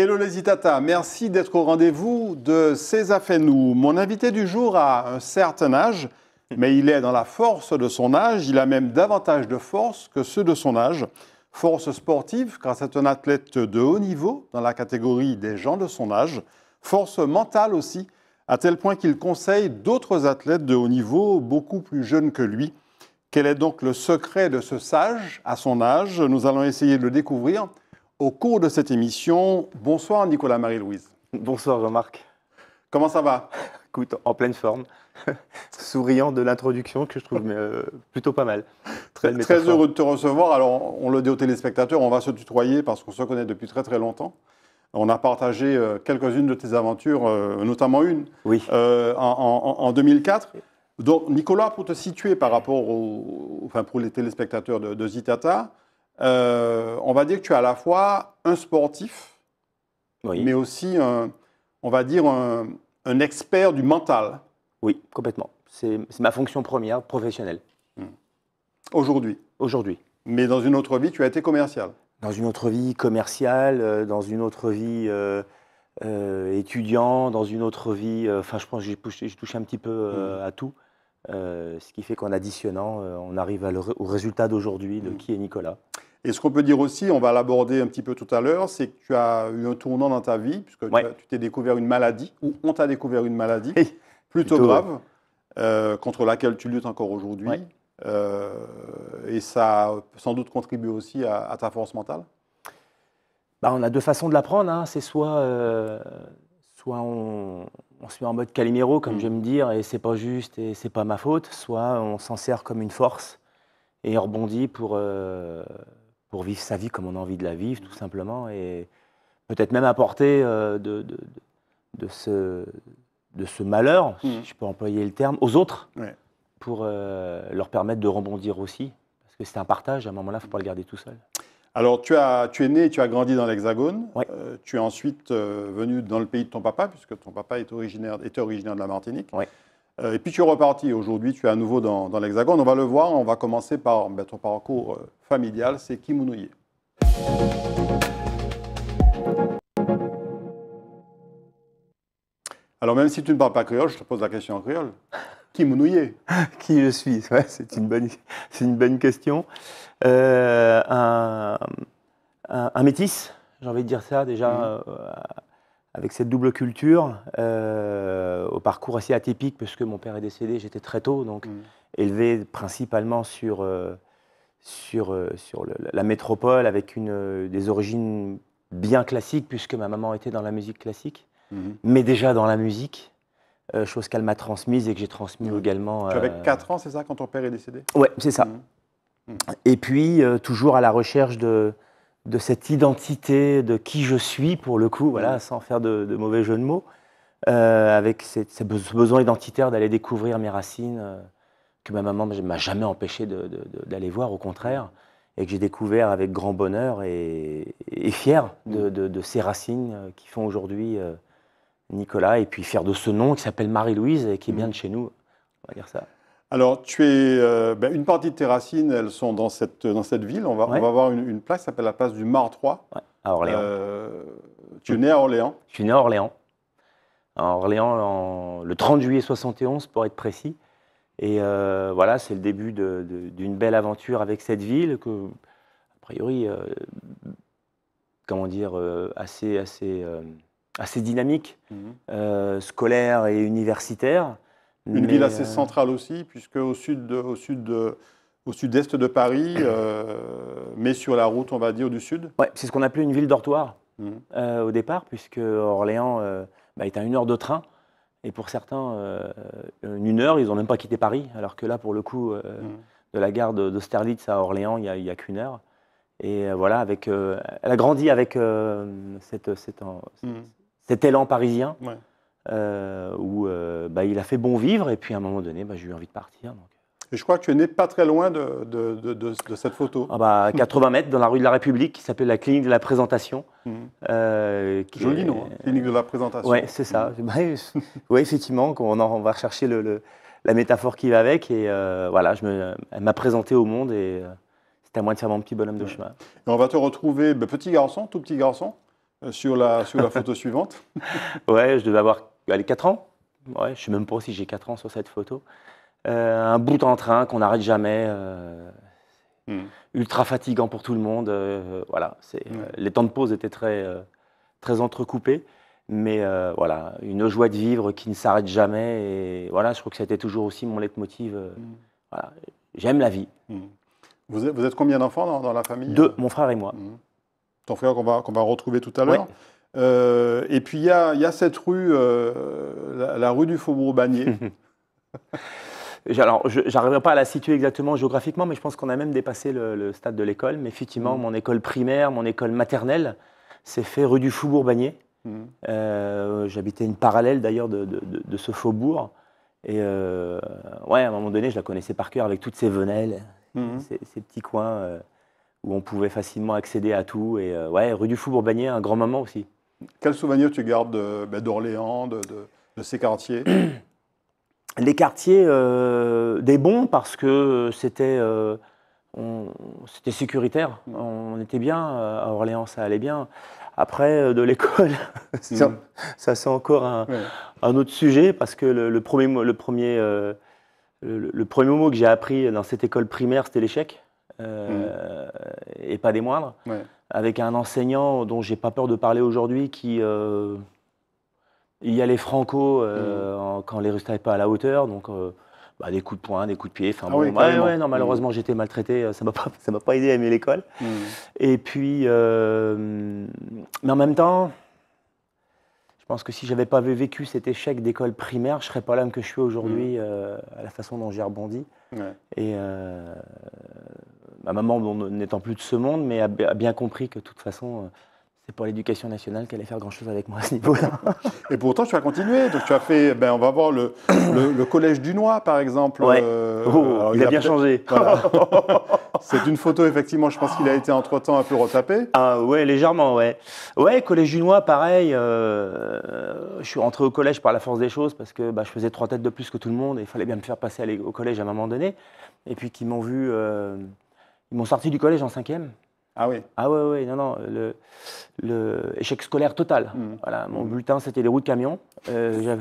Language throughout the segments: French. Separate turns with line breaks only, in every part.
Hello les merci d'être au rendez-vous de César Fenou. Mon invité du jour a un certain âge, mais il est dans la force de son âge. Il a même davantage de force que ceux de son âge. Force sportive, grâce à un athlète de haut niveau dans la catégorie des gens de son âge. Force mentale aussi, à tel point qu'il conseille d'autres athlètes de haut niveau, beaucoup plus jeunes que lui. Quel est donc le secret de ce sage à son âge Nous allons essayer de le découvrir au cours de cette émission. Bonsoir Nicolas Marie-Louise. Bonsoir Jean-Marc. Comment ça va Écoute, en pleine forme, souriant de l'introduction que je trouve euh, plutôt pas mal. Très, heureux de te recevoir. Alors, on le dit aux téléspectateurs, on va se tutoyer parce qu'on se connaît depuis très très longtemps. On a partagé euh, quelques-unes de tes aventures, euh, notamment une oui. en, 2004. Donc, Nicolas, pour te situer par rapport aux enfin, pour les téléspectateurs de Zitata, euh, on va dire que tu es à la fois un sportif, mais aussi, un, on va dire, un, expert du mental. Oui, complètement. C'est ma fonction première professionnelle. Hmm. Aujourd'hui Aujourd'hui. Mais dans une autre vie, tu as été commercial Dans une
autre vie commerciale, euh, dans une autre vie euh, étudiant, dans une autre vie... Enfin, je pense que j'ai touché un petit peu hmm. à tout. ce qui fait qu'en
additionnant, on arrive au résultat d'aujourd'hui de hmm. qui est Nicolas. Et ce qu'on peut dire aussi, on va l'aborder un petit peu tout à l'heure, c'est que tu as eu un tournant dans ta vie, puisque tu t'es découvert une maladie, ou on t'a découvert une maladie plutôt, grave, euh, contre laquelle tu luttes encore aujourd'hui. Euh, et ça sans doute contribue aussi à, ta force mentale bah, On
a deux façons de l'apprendre. Hein. C'est soit,
euh, soit on,
on, se met en mode Calimero, comme mmh. j'aime dire, et c'est pas juste et c'est pas ma faute, soit on s'en sert comme une force et on rebondit pour, pour vivre sa vie comme on a envie de la vivre, tout simplement, et peut-être même apporter euh, de, de, ce, de ce malheur, si mhm. je peux employer le terme, aux autres, pour euh, leur permettre de rebondir aussi. Parce que c'est un partage, à un moment-là, il ne faut pas le garder tout seul.
Alors, tu, as, tu es né et tu as grandi dans l'Hexagone. Euh, tu es ensuite venu dans le pays de ton papa, puisque ton papa est originaire, était originaire de la Martinique. Euh, et puis tu es reparti. Aujourd'hui, tu es à nouveau dans, l'Hexagone. On va le voir. On va commencer par ton parcours euh, familial. C'est qui Monouyé Alors, même si tu ne parles pas créole, je te pose la question en créole. Kimounoye Qui je suis ouais,
C'est une, bonne, une bonne question. Euh, un, métis, j'ai envie de dire ça déjà. Mmh avec cette double culture, euh, au parcours assez atypique, puisque mon père est décédé, j'étais très tôt, donc mm. élevé principalement sur, euh, sur, euh, sur la métropole, avec une, des origines bien classiques, puisque ma maman était dans la musique classique, mm-hmm. mais déjà dans la musique. chose qu'elle m'a transmise et que j'ai transmise mm. également. Tu avais 4
ans, c'est ça, quand ton père est décédé
Ouais, c'est ça. Mm. Et puis, toujours à la recherche de, de cette identité de qui je suis, pour le coup, voilà, mm. sans faire de, mauvais jeu de mots, euh, avec ce besoin identitaire d'aller découvrir mes racines, euh, que ma maman ne m'a jamais empêché d'aller voir, au contraire, et que j'ai découvert avec grand bonheur et, fier mm. de, ces racines euh, qui font aujourd'hui Nicolas, et puis fier de ce nom qui s'appelle Marie-Louise et qui est mm. bien de chez nous, on va dire ça.
Alors, tu es, euh, ben, une partie de tes racines, elles sont dans cette, ville. On va, avoir une, une place qui s'appelle la place du Mar Ouais, à Orléans. Euh, tu es né à Orléans
Je suis né à Orléans. À Orléans, le 30 juillet 71, pour être précis. Et euh, voilà, c'est le début d'une belle aventure avec cette ville que, a priori, comment dire, assez, assez, dynamique, mhm.
scolaire et universitaire. Une ville assez euh, centrale aussi, puisque au sud, au sud au est de Paris, euh, mais sur la route, on va dire, du sud Ouais, c'est ce qu'on appelait une ville dortoir mmh. euh, au départ, puisque Orléans bah, est à une heure de train.
Et pour certains, une heure, ils n'ont même pas quitté Paris, alors que là, pour le coup, mmh. de la gare d'Austerlitz à Orléans, il n'y a, qu'une heure. Et voilà, avec, elle a grandi avec cette, mmh. cet élan parisien. Ouais. Euh, où euh, bah, il a fait bon vivre, et puis à un moment donné, bah, j'ai eu envie de partir. Donc.
Et je crois que tu es né pas très loin de, de, de, cette photo.
Ah bah, 80 mètres, dans la rue de la République, qui s'appelle la Clinique de la Présentation. Mhm. Euh, Joli nom, hein,
Clinique de la Présentation. Oui,
c'est ça. Mhm. oui, effectivement, on, on va rechercher le, la métaphore qui va avec. Et voilà, je me, elle m'a présenté au monde et c'était à moi de faire mon petit bonhomme de chemin.
Et on va te retrouver, bah, petit garçon, tout petit garçon, sur la, sur la photo suivante.
ouais, je devais avoir bah, les 4 ans Ouais, je sais même pas si j'ai 4 ans sur cette photo. Euh, un bout en train qu'on n'arrête jamais. Euh, hmm. Ultra fatigant pour tout le monde. Euh, voilà, c'est, hmm. les temps de pause étaient très, très entrecoupés. Mais voilà, une joie de vivre qui ne s'arrête jamais. Et voilà, je crois que c'était toujours aussi mon leitmotiv. Hmm. Voilà,
j'aime la vie. Vous êtes, combien d'enfants dans, la famille Deux, mon frère et moi. Ton frère qu'on va, qu'on va retrouver tout à l'heure. Euh, et puis il y a, cette rue, euh, la, rue du Faubourg Bagné. Alors, je n'arriverai pas à la situer
exactement géographiquement, mais je pense qu'on a même dépassé le, stade de l'école. Mais effectivement, mm. mon école primaire, mon école maternelle, s'est fait rue du Faubourg Bagné. Mm. Euh, j'habitais une parallèle d'ailleurs de, ce faubourg. Et ouais, à un moment donné, je la connaissais par cœur avec toutes ces venelles, mm. ces, ces, petits coins où on pouvait facilement accéder à tout. Et ouais, rue du Faubourg Bagné, un grand moment aussi.
Quel souvenir tu gardes ben, d'Orléans, de, ces quartiers Les quartiers euh, des bons parce que
c'était euh, sécuritaire. On était bien euh, à Orléans, ça allait bien. Après, euh, de l'école, mm. ça c'est encore un, autre sujet parce que le, le premier, le, premier, mot que j'ai appris dans cette école primaire, c'était l'échec. Mm. Et pas des moindres avec un enseignant dont j'ai pas peur de parler aujourd'hui qui euh, il y allait franco euh, mmh. quand les Russes n'étaient pas à la hauteur donc euh, bah, des coups de poing, des coups de pied. Ah malheureusement, mmh. j'étais maltraité. Ça ne m'a pas aidé à aimer l'école. Mmh. Et puis, mais en même temps, je pense que si j'avais pas vécu cet échec d'école primaire, je serais pas l'homme que je suis aujourd'hui mm. euh, à la façon dont j'ai rebondi. Et euh, ma maman, n'étant plus de ce monde, mais a, a bien compris que de toute
façon, euh, c'est pour l'éducation nationale qu'elle allait faire grand-chose avec moi à ce niveau-là. Et pourtant, tu as continué. Donc, tu as fait, ben, on va voir le, collège du Noir, par exemple. Euh, oh, il, a, bien changé. c'est une photo, effectivement, je pense qu'il a été entre-temps un peu retapé. Ah ouais,
légèrement, ouais. Ouais, collège du Noir, pareil. Euh, je suis rentré au collège par la force des choses parce que bah, je faisais trois têtes de plus que tout le monde et il fallait bien me faire passer au collège à un moment donné. Et puis, qu'ils m'ont vu, euh, ils m'ont sorti du collège en cinquième. Ah oui Ah oui, oui, non, non, le, échec scolaire total. Mmh. Voilà, mon bulletin, c'était les roues de camion.
Euh,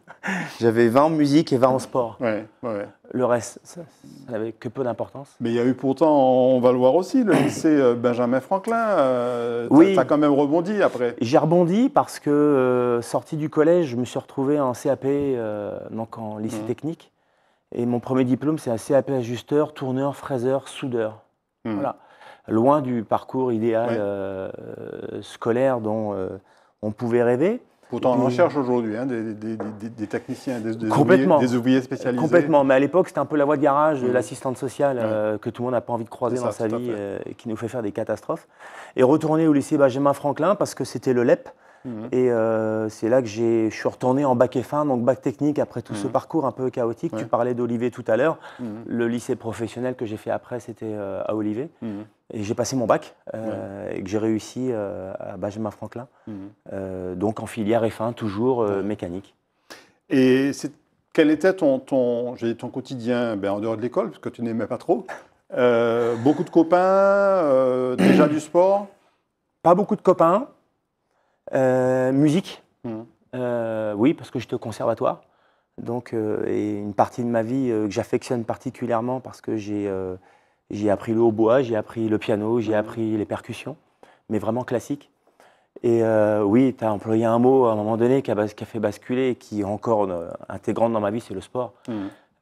j'avais 20 en musique et 20 en sport. Le reste, ça, n'avait que peu d'importance. Mais il y a eu pourtant, on va le voir aussi, le lycée euh, Benjamin Franklin. Euh, oui. Tu quand même rebondi après.
J'ai rebondi parce que, sorti du collège, je me suis retrouvé en CAP, donc en lycée mmh. technique. Et mon premier diplôme, c'est un CAP ajusteur, tourneur, fraiseur, soudeur. Mmh. Voilà loin du parcours idéal euh, scolaire dont euh, on pouvait rêver. Pourtant, on en cherche
aujourd'hui hein, des, techniciens, des, Complètement. Ouvriers, des spécialisés. Complètement, mais à l'époque, c'était un peu la voie de garage de l'assistante
sociale euh, que tout le monde n'a pas envie de croiser dans sa vie, qui nous fait faire des catastrophes. Et retourner au lycée Benjamin Franklin, parce que c'était le LEP, Mhm. Et euh, c'est là que je suis retourné en bac F1, donc bac technique, après tout ce mhm. parcours un peu chaotique. Tu parlais d'Olivier tout à l'heure. Mhm. Le lycée professionnel que j'ai fait après, c'était euh, à Olivet. Et j'ai passé mon bac euh, et que j'ai réussi
à Benjamin Franklin. donc en filière F1, toujours mécanique. Et quel était ton, ton, ton quotidien ben, en dehors de l'école, parce que tu n'aimais pas trop Beaucoup de copains, déjà du sport Pas beaucoup de copains. Euh, musique, mmh. euh, oui, parce que
j'étais au conservatoire. Donc, euh, et une partie de ma vie que j'affectionne particulièrement parce que j'ai j'ai appris le hautbois, j'ai appris le piano, j'ai mmh. appris les percussions, mais vraiment classique. Et oui, tu as employé un mot à un moment donné qui a, fait basculer et qui
est encore intégrante dans ma vie, c'est le sport. Mmh.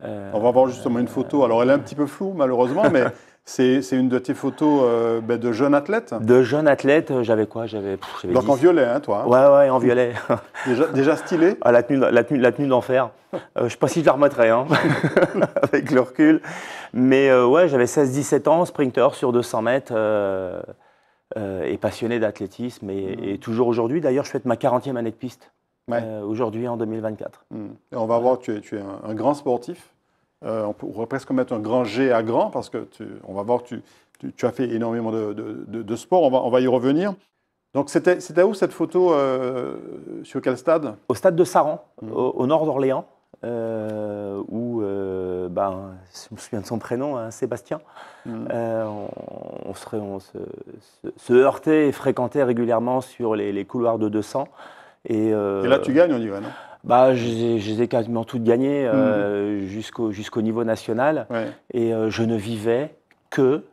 On va voir justement une photo. Alors, elle est un petit peu floue, malheureusement, mais C'est une de tes photos euh, ben, de jeune athlète De jeune athlète, euh, j'avais quoi J'avais. Donc en violet, hein, toi Oui, hein Ouais, ouais, en violet. déjà, stylé ah, La tenue,
la tenue, la tenue d'enfer. Euh, je ne sais pas si je la remettrai hein, avec le recul. Mais ouais, j'avais 16-17 ans, sprinter sur 200 mètres et passionné
d'athlétisme. Hmm. Et, toujours aujourd'hui, d'ailleurs, je fais ma 40e année de piste. aujourd'hui en 2024. Hmm. Et on va voir, tu es, un, grand sportif. Euh, on pourrait presque mettre un grand G à grand parce que on va voir que tu, as fait énormément de, sport. On va, y revenir. Donc, c'était où cette photo euh, Sur quel stade Au stade de Saran,
mhm. au, nord d'Orléans, euh, où, ben, je me souviens de son prénom, hein, Sébastien, mhm. on, serait, se, heurtait et fréquentait régulièrement sur les couloirs de 200. Euh, et, là, tu gagnes, on dirait, non bah, je, les ai quasiment toutes gagnées euh, mhm. jusqu'au niveau national. Et euh, je ne vivais que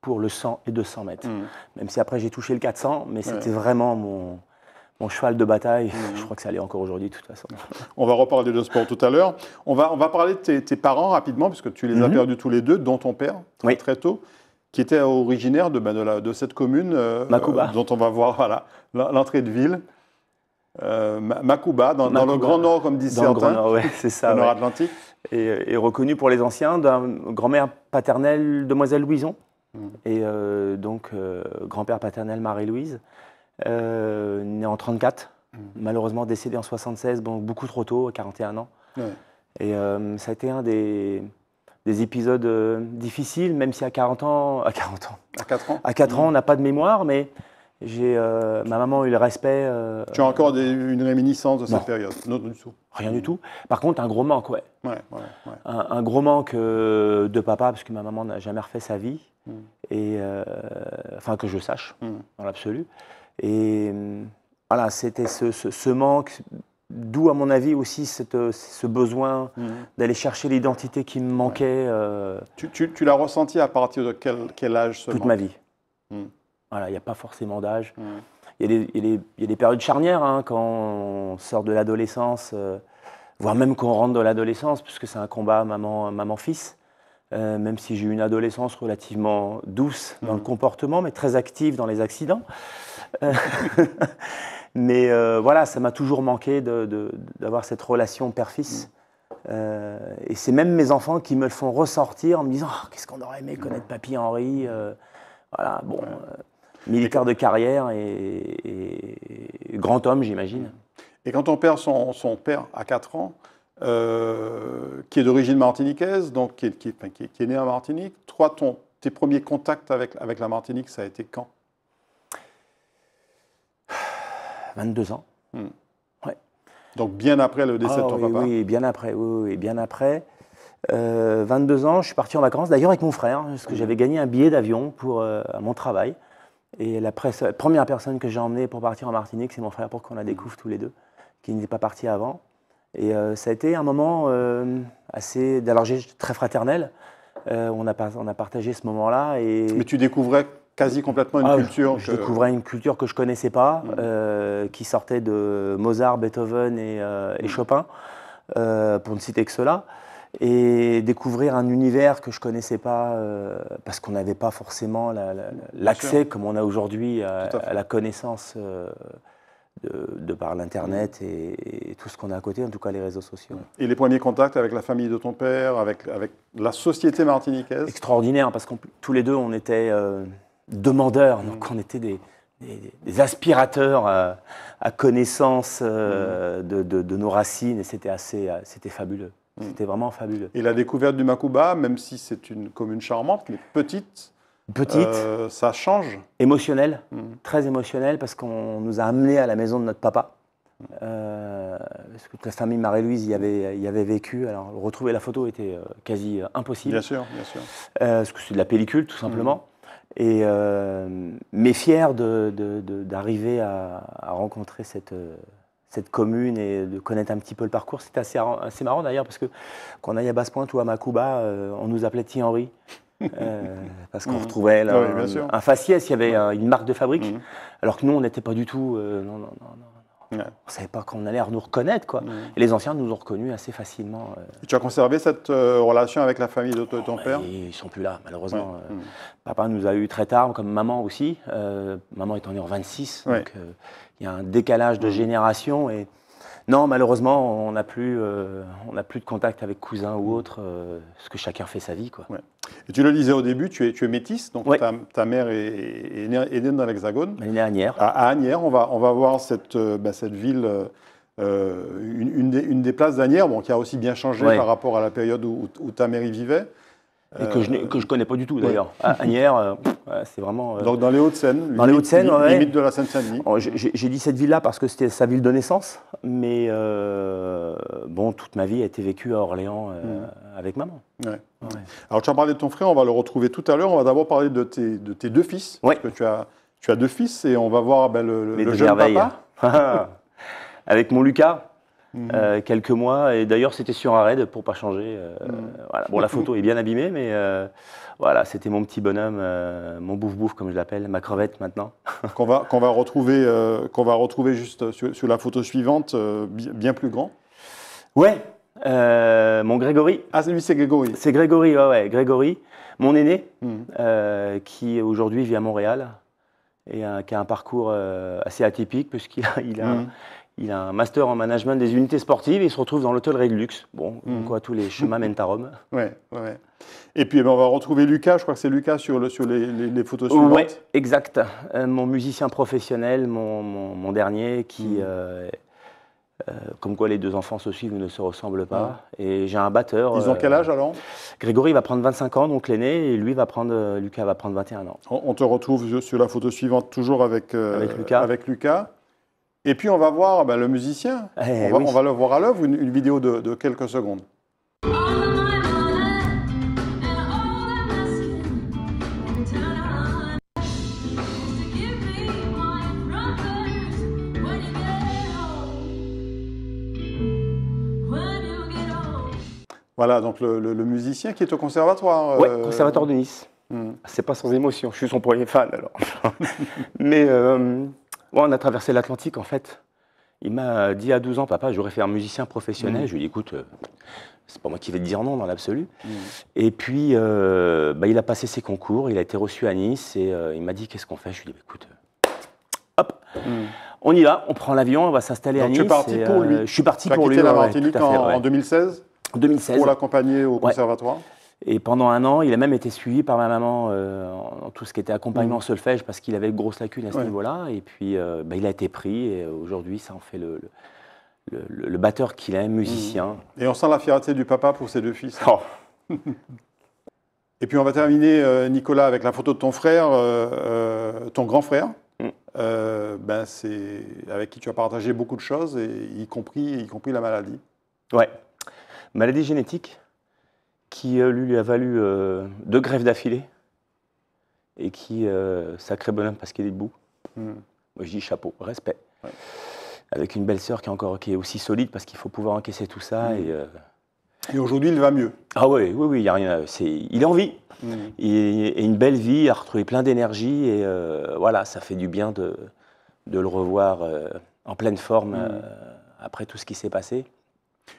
pour le 100 et 200 mètres. Mhm. Même si après j'ai touché le 400, mais c'était vraiment mon, cheval de bataille. Mhm. Je crois que ça allait encore aujourd'hui, de toute façon.
On va reparler de sport tout à l'heure. On va, on va parler de tes, parents rapidement, puisque tu les as perdus tous les deux, dont ton père, très, tôt, qui était originaire de, ben, cette commune dont on va voir l'entrée de ville euh, dans, le Grand Nord, comme disent certains. Dans le Nord, c'est ça. Atlantique. Et, et, reconnu pour les anciens d'un grand-mère
paternelle, demoiselle Louison, hmm. et euh, donc euh, grand-père paternel, Marie-Louise, euh, Né en 34, hmm. malheureusement décédé en 76, donc beaucoup trop tôt, à 41 ans. Et ça a été un des, épisodes difficiles, même si à 40 ans, à 40 ans, à 4 ans, à hmm. ans, on n'a pas de mémoire, mais j'ai, euh, ma maman a eu le respect. Euh, tu as encore une réminiscence de cette période du tout. Rien du tout. Par contre, un gros manque, ouais. Un, gros manque euh, de papa, parce que ma maman n'a jamais refait sa vie, hmm. et, enfin que je sache, hmm. dans l'absolu. Et voilà, c'était ce, manque, d'où à mon avis aussi ce besoin hmm. d'aller chercher l'identité qui me manquait.
Tu, l'as ressenti à partir de quel, âge Toute ma vie. Voilà, il n'y a pas forcément
d'âge. Mmh. Il y, a des périodes charnières hein, quand on sort de l'adolescence, euh, voire même quand on rentre de l'adolescence, puisque c'est un combat maman-fils. Euh, même si j'ai eu une adolescence relativement douce dans le mmh. comportement, mais très active dans les accidents. Euh, mais voilà, ça m'a toujours manqué d'avoir cette relation père-fils. Mmh. et c'est même mes enfants qui me le font ressortir en me disant ah, Qu'est-ce qu'on aurait aimé connaître Papy Henri Voilà, bon. Militaire de carrière
et, grand homme, j'imagine. Et quand on perd son, père à 4 ans, euh, qui est d'origine martiniquaise, donc qui est, né à Martinique, trois tes premiers contacts avec, la Martinique, ça a été quand 22 ans. Hmm. Ouais. Donc bien après le décès de ah ton papa Oui,
bien après, oui, bien après. 22 euh, ans, je suis parti en vacances, d'ailleurs avec mon frère, parce que hmm. j'avais gagné un billet d'avion pour euh, mon travail. Et la, première personne que j'ai emmenée pour partir en Martinique, c'est mon frère pour qu'on la découvre tous les deux, qui n'était pas parti avant. Et euh, ça a été un moment euh, assez, alors très fraternel. Euh, on, a, on a partagé ce moment-là. Et... Mais tu découvrais
quasi complètement une ah culture. Je, découvrais une
culture que je ne connaissais pas, mmh. qui sortait de Mozart, Beethoven et, mmh. Chopin, pour ne citer que cela et découvrir un univers que je ne connaissais pas euh, parce qu'on n'avait pas forcément l'accès comme on a aujourd'hui à, la connaissance euh, de, par l'internet et, tout ce qu'on a à côté,
en tout cas les réseaux sociaux. Et les premiers contacts avec la famille de ton père, avec, avec la société martiniquaise Extraordinaire parce que tous les deux on était euh, demandeurs, mmh. donc on était des,
aspirateurs à, connaissance mmh. de, nos racines
et c'était assez, c'était fabuleux. Mm. C'était vraiment fabuleux. Et la découverte du Makuba, même si c'est une commune charmante, mais petite, petite, euh, ça change.
Émotionnel, mm. très émotionnel, parce qu'on nous a amenés à la maison de notre papa. Mm. Euh, parce que toute la famille Marie-Louise y avait, y avait vécu. Alors, retrouver la photo était euh, quasi impossible. Bien sûr, bien sûr. parce que c'est de la pellicule, tout simplement. Et, mais fier d'arriver de, de, à, à, rencontrer cette, cette commune et de connaître un petit peu le parcours. c'est assez, marrant d'ailleurs parce que quand on allait à Basse-Pointe ou à Makuba, euh, on nous appelait Thierry euh, parce qu'on mmh. retrouvait là, un, faciès, il y avait une marque de fabrique, mmh. alors que nous, on n'était pas du tout. Euh, on ne savait pas qu'on allait nous reconnaître. Quoi. Mmh. Et les anciens nous ont reconnus assez facilement.
tu as conservé cette relation avec la famille de ton bah, père Ils
ne sont plus là, malheureusement. Papa nous a eu très tard, comme maman aussi. maman est en 26, donc il y a un décalage de mhm. génération. Et non, malheureusement,
on n'a plus, euh, plus de contact avec cousin ou mhm. autres, euh, ce que chacun fait sa vie. Quoi. Et tu le disais au début, tu es, tu métisse, donc ta, mère est, née dans l'Hexagone. Elle est à Agnières. À, on va, on va voir cette, euh, bah, cette ville. une, des, places d'Anières, bon, qui a aussi bien changé par rapport à la période où ta mère y vivait. Et que je
ne connais pas du tout d'ailleurs. Ouais. Euh, c'est vraiment. Euh, Donc dans les
Hauts-de-Seine. Dans les Hauts-de-Seine, limite, limite
de la Seine-Saint-Denis. Oh, j'ai dit cette ville-là parce que c'était sa ville de naissance, mais euh,
bon, toute ma vie a été vécue à Orléans mm. avec maman. Alors tu as parlé de ton frère, on va le retrouver tout à l'heure. On va d'abord parler de tes, de tes, deux fils, parce que tu as, tu as deux fils et on va voir ben, le, le jeune papa.
avec mon Lucas. Euh, quelques mois. Et d'ailleurs, c'était sur un raid pour pas changer. Euh, mm. Bon, la photo est bien abîmée, mais euh, voilà, c'était mon petit bonhomme, mon bouffe-bouffe, comme je l'appelle, ma crevette maintenant.
qu'on va, qu'on va, retrouver, qu'on va retrouver juste sur, la photo suivante, bien plus grand.
Ouais, mon Grégory. Ah, lui, c'est Grégory. C'est Grégory, ouais, ouais, Grégory, mon aîné, mm. qui aujourd'hui vit à Montréal et qui a un parcours assez atypique, puisqu'il a, il a, mm. Il a un master en management des unités sportives et il se retrouve dans l'hôtel de luxe. Bon, mhm. quoi, tous les chemins mènent à Rome.
Ouais, ouais. Et puis, ben, on va retrouver Lucas, je crois que c'est Lucas sur, le, sur les, photos suivantes. Oui, exact.
Euh, mon musicien professionnel, mon, dernier, qui. Mhm. Euh, euh, comme quoi les deux enfants se suivent ne se ressemblent pas. Ah. Et j'ai un batteur. Ils ont quel âge alors Grégory va prendre 25 ans, donc l'aîné, et lui va prendre, Lucas va prendre 21 ans.
On, te retrouve sur la photo suivante, toujours avec, avec Avec Lucas. Et puis on va voir ben, le musicien, eh on, va, le voir à l'œuvre, une, une, vidéo de, quelques secondes. Voilà, donc le, musicien qui est au conservatoire. Euh, conservatoire de Nice. Hmm. C'est pas sans émotion, je suis son premier fan alors. Mais euh,
on a traversé l'Atlantique en fait. Il m'a dit à 12 ans, papa, j'aurais fait un musicien professionnel. Mm. Je lui ai dit, écoute, euh, c'est pas moi qui vais te dire non dans l'absolu. Mm. Et puis, euh, bah, il a passé ses concours, il a été reçu à Nice et euh, il m'a dit, qu'est-ce qu'on fait Je lui ai dit, bah, écoute, hop, mm. on y va, on prend l'avion, on va s'installer à Nice. Je parti pour lui Je suis parti pour lui. la Martinique en, en
2016 2016. Pour l'accompagner au conservatoire
et pendant un an, il a même été suivi par ma maman euh, en tout ce qui était accompagnement mm. solfège parce qu'il avait une grosse lacune à ce niveau-là. Et puis, euh, bah, il a été pris et aujourd'hui, ça en fait le, le, batteur qu'il est, musicien.
Mm. Et on sent la fierté du papa pour ses deux fils. Oh. et puis, on va terminer, euh, Nicolas, avec la photo de ton frère, euh, ton grand frère. Mm. ben, c'est avec qui tu as partagé beaucoup de choses, et, y, compris, y compris la maladie. Ouais,
maladie génétique qui
euh, lui, lui a valu euh,
deux grèves d'affilée et qui, euh, sacré bonhomme parce qu'il est debout. Hmm. Moi, je dis chapeau, respect. Avec une belle sœur qui est encore qui est aussi solide parce qu'il faut pouvoir encaisser tout ça. Hmm. Et, aujourd'hui, il va mieux. Ah oui, oui, oui, il a rien. il est en vie. Hmm. Il, et une belle vie, il a retrouvé plein d'énergie et voilà, ça fait du bien de, le revoir en pleine forme après tout ce qui s'est passé.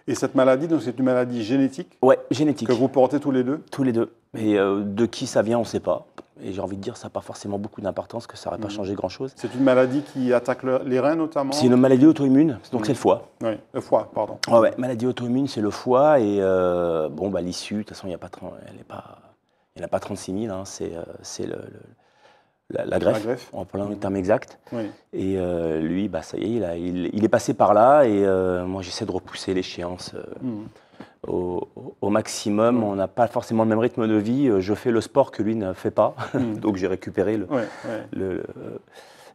Et cette maladie, donc c'est une maladie génétique Ouais, génétique. Que vous portez tous les deux Tous les deux. Et euh, de qui ça vient, on ne sait pas. Et j'ai envie de dire, ça n'a pas forcément beaucoup d'importance, que ça n'aurait pas mhm. changé grand-chose.
C'est une maladie qui attaque les reins notamment C'est une maladie
auto-immune, donc mhm. c'est le foie.
Oui, le foie, pardon.
Oui, maladie auto-immune, c'est le foie. Et euh, bon, bah, l'issue, de toute façon, il n'y pas, elle pas, a pas 36 000. Hein, euh, c'est le, le la, greffe, en parlant le terme exact. Et euh, lui, bah, ça y est, il, il, est passé par là et euh, moi j'essaie de repousser l'échéance euh, hmm. au, maximum. Hmm. On n'a pas forcément le même rythme de vie. Je fais le sport que lui ne fait pas, hmm. donc j'ai récupéré le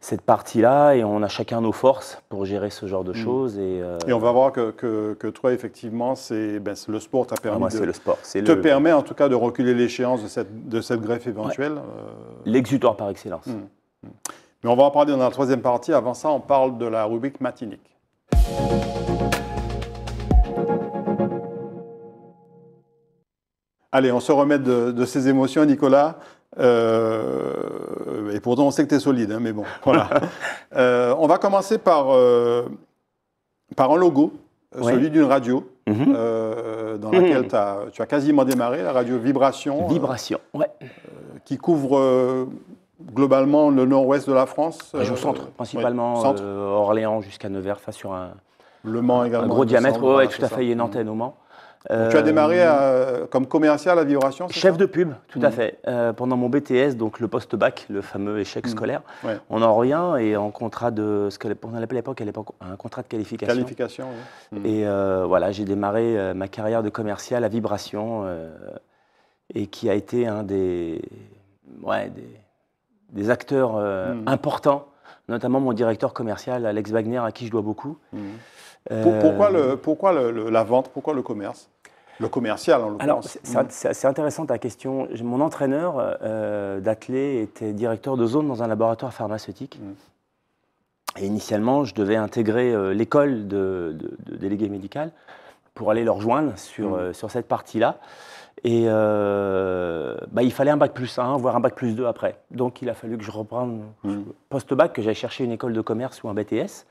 cette partie-là et on a chacun nos forces pour gérer ce genre de mm. choses. Et, euh, et, on va
voir que, que, toi, effectivement, ben, c'est le sport t'a ah, permis. le sport. Te permet en tout cas de reculer l'échéance de cette, de cette greffe éventuelle. Euh, L'exutoire par excellence. Mm. Mm. Mais on va en parler dans la troisième partie. Avant ça, on parle de la rubrique matinique. Allez, on se remet de, de ces émotions, Nicolas. Euh, et pourtant, on sait que tu es solide, hein, mais bon, voilà. Euh, on va commencer par, euh, par un logo, celui d'une radio, mhm. dans laquelle as, tu as quasiment démarré, la radio Vibration. Vibration, ouais. qui couvre globalement le nord-ouest de la France. Au centre, principalement
Orléans jusqu'à Nevers, ça sur un. Le Mans également. Un gros diamètre, tout à fait, il y une antenne au Mans tu as démarré
euh, comme commercial à Vibration Chef de pub,
tout à mmh. fait. Euh, pendant mon BTS, donc le post-bac, le fameux échec mmh. scolaire, on en revient et en contrat de ce qu'on appelait à l'époque un contrat de qualification. Qualification, mmh. Et euh, voilà, j'ai démarré ma carrière de commercial à Vibration et qui a été un des, des, acteurs importants, notamment mon directeur commercial Alex Wagner, à qui je dois beaucoup. Euh, pourquoi, le,
pourquoi la vente Pourquoi le commerce le commercial, en l'occurrence. Alors, c'est intéressant ta question.
Mon entraîneur euh, d'athlée était directeur de zone dans un laboratoire pharmaceutique. Mm. Et initialement, je devais intégrer euh, l'école de, de, de délégués médical pour aller le rejoindre sur, mm. euh, sur cette partie-là. Et bah, il fallait un bac plus 1, voire un bac plus 2 après. Donc il a fallu que je reprenne mm. post-bac, que j'aille chercher une école de commerce ou un BTS.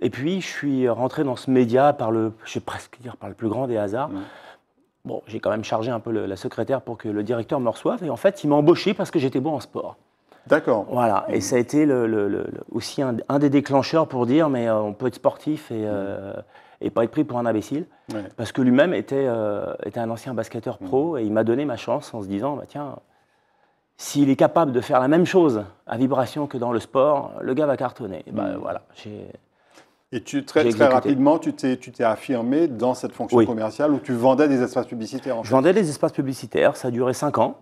Et puis, je suis rentré dans ce média par le, je vais presque dire, par le plus grand des hasards. Bon, j'ai quand même chargé un peu la secrétaire pour que le directeur me reçoive. Et en fait, il m'a embauché parce que j'étais bon en sport. D'accord. Voilà. Et ça a été le, aussi un, des déclencheurs pour dire, mais euh, on peut être sportif et, euh, et, pas être pris pour un imbécile. Parce que lui-même était, euh, était un ancien basketteur pro et il m'a donné ma chance en se disant, bah, tiens, s'il est capable de faire la même chose à vibration que dans le sport, le gars va
cartonner. Et ben, voilà, j'ai et tu, très, très rapidement, tu t'es, tu t'es affirmé dans cette fonction commerciale où tu vendais des espaces publicitaires. En Je
vendais des espaces publicitaires, ça a duré 5 ans,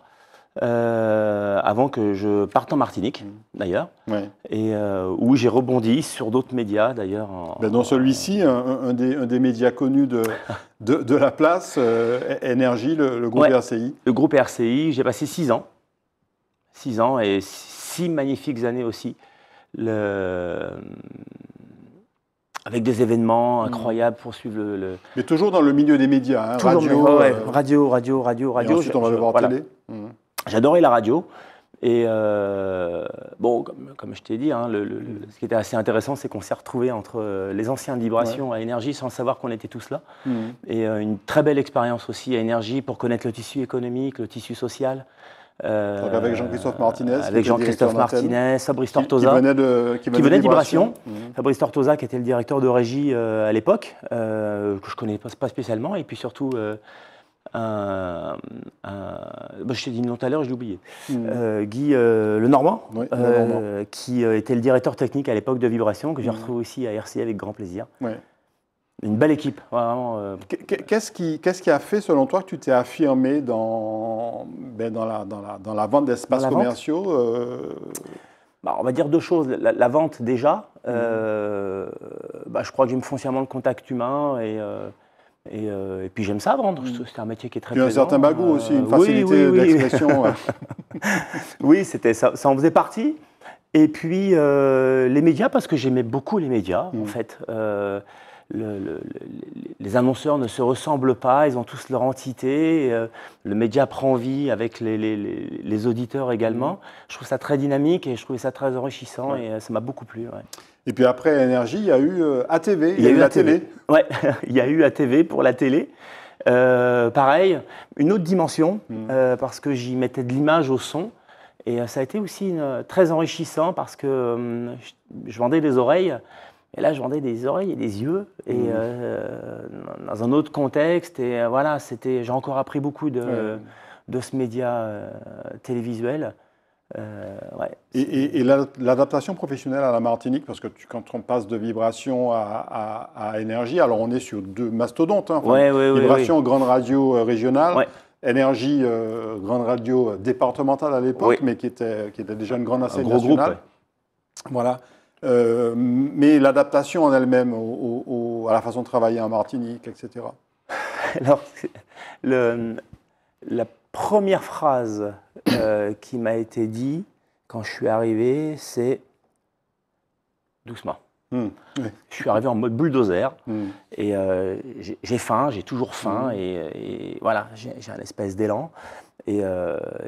euh, avant que je parte en Martinique, mmh. d'ailleurs, et euh,
où j'ai rebondi sur d'autres médias, d'ailleurs. Ben, dans celui-ci, un, des, médias connus de, de, la place, Énergie, euh, le, groupe RCI. Le groupe RCI, j'ai
passé 6 ans, 6 ans et 6 magnifiques années aussi. Le avec des événements mm. incroyables pour suivre le,
Mais toujours dans le milieu des médias, hein, euh, radio, radio, radio, radio, radio. on mm.
J'adorais la radio. Et euh, bon, comme, je t'ai dit, hein, ce qui était assez intéressant, c'est qu'on s'est retrouvé entre euh, les anciens vibrations à Énergie sans savoir qu'on était tous là. Mm. Et une très belle expérience aussi à Énergie pour connaître le tissu économique, le tissu social, euh, avec Jean-Christophe Martinez. Avec Jean-Christophe Martinez, Fabrice Tortosa. Qui, venait de, qui Vibration. Mhm. Fabrice Tortosa, qui était le directeur de régie euh, à l'époque, euh, que je ne connais pas spécialement. Et puis surtout. Un, bah, je t'ai dit le nom tout à l'heure, je oublié. Guy Lenormand, Le qui était le directeur technique
à l'époque de Vibration, que je mhm. retrouve aussi à RC avec grand plaisir. Une belle équipe, vraiment. Euh. Qu'est-ce qui, qui, a fait, selon toi, que tu t'es affirmé dans, ben, dans, la, dans, la, vente d'espaces commerciaux euh? bah, On va dire deux choses. La, vente,
déjà. Euh, bah, je crois que j'aime foncièrement le contact humain et. et, puis j'aime ça vendre, mm. c'est un métier qui est très y un certain bagou aussi, une facilité oui, d'expression. oui, c'était ça, en faisait partie. Et puis les médias, parce que j'aimais beaucoup les médias, en mm. fait le, les annonceurs ne se ressemblent pas, ils ont tous leur entité, euh, le média prend vie avec les, auditeurs également. Mm-hmm. Je trouve ça très dynamique et je trouvais ça très enrichissant et euh, ça m'a beaucoup plu.
Et puis après énergie, il y a eu euh, ATV, il y, a eu la télé.
Ouais, il y a eu ATV pour la télé. pareil, une autre dimension, mm. parce que j'y mettais de l'image au son. Et ça a été aussi une, très enrichissant parce que hum, je vendais des oreilles et là, je vendais des oreilles et des yeux, et mmh. euh, dans un autre contexte. Et euh, voilà, c'était, j'ai encore appris beaucoup de, de ce média euh,
télévisuel. Ouais. Et, l'adaptation professionnelle à la Martinique, parce que tu, quand on passe de vibration à, énergie, alors on est sur deux mastodontes. Hein, ouais, vibration, grande radio régionale énergie, grande radio départementale à l'époque, mais qui était, qui était déjà une grande assez un nationale. Groupe, Voilà. Euh, mais l'adaptation en elle-même à la façon de travailler en Martinique, etc.
Alors, le,
la première
phrase euh, qui m'a été dite quand je suis arrivé, c'est doucement. Hmm, je suis arrivé en mode bulldozer hmm. et euh, j'ai faim, j'ai toujours faim hmm. et, et, voilà, j'ai un espèce d'élan. Et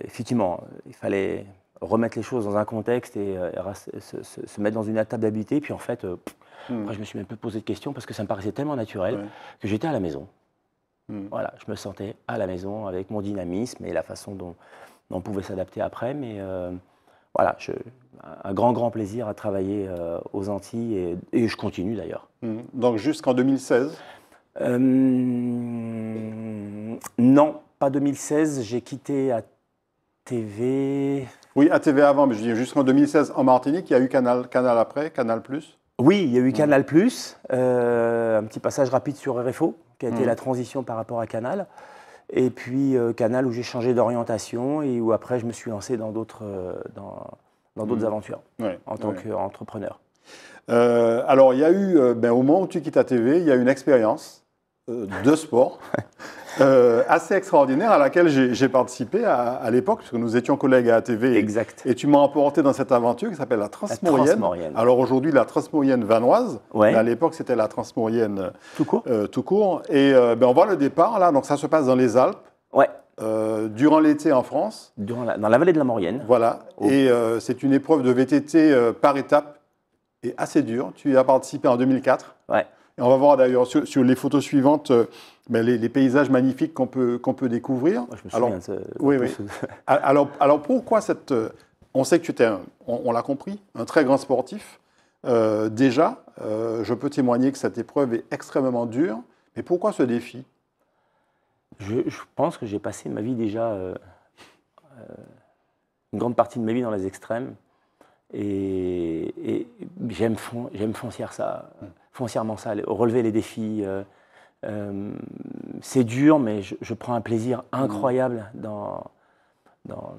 effectivement, il fallait remettre les choses dans un contexte et, euh, se, mettre dans une table d'habité Puis en fait, euh, hmm. je me suis même peu posé de questions parce que ça me paraissait tellement naturel que j'étais à la maison. Hmm. Voilà, je me sentais à la maison avec mon dynamisme et la façon dont, on pouvait s'adapter après. Mais euh, voilà, je, un grand, grand plaisir à travailler aux Antilles et, je continue d'ailleurs.
Hmm. Donc jusqu'en 2016 Non, pas 2016. J'ai quitté à TV oui, à avant, mais je dis jusqu'en 2016 en Martinique, il y a eu Canal, Canal après, Canal Plus.
Oui, il y a eu Canal Plus, euh, un petit passage rapide sur RFO, qui a été mmh. la transition par rapport à Canal. Et puis euh, Canal où j'ai changé d'orientation et où après je me suis lancé dans
d'autres euh, dans, mmh. aventures en tant qu'entrepreneur. alors il y a eu, ben, au moment où tu quittes ATV, il y a eu une expérience euh, de sport euh, assez extraordinaire à laquelle j'ai participé à, à l'époque, que nous étions collègues à ATV. Exact. Et, tu m'as emporté dans cette aventure qui s'appelle la Transmorienne. La Alors aujourd'hui, la Transmorienne vanoise. Ouais. à l'époque, c'était la Transmorienne euh, tout court. tout court. Et ben, on voit le départ là. Donc ça se passe dans les Alpes. Ouais. durant l'été en France. Durant la, dans la vallée de la Maurienne. Voilà. Et c'est une épreuve de VTT par étape et assez dure. Tu y as participé en 2004. Ouais on va voir d'ailleurs sur, les photos suivantes euh, ben, les, paysages magnifiques qu'on peut, qu'on peut découvrir. je me alors, oui, oui. alors, alors pourquoi cette... Euh, on sait que tu étais, on, l'a compris, un très grand sportif. Euh, déjà, je peux témoigner que cette épreuve est extrêmement dure. Mais pourquoi ce défi je, pense que j'ai passé ma vie déjà,
une grande partie de ma vie dans les extrêmes. Et, et j'aime, foncière ça. Mm foncièrement ça, relever les défis. Euh, euh, c'est dur, mais je, prends un plaisir mm. incroyable dans, dans,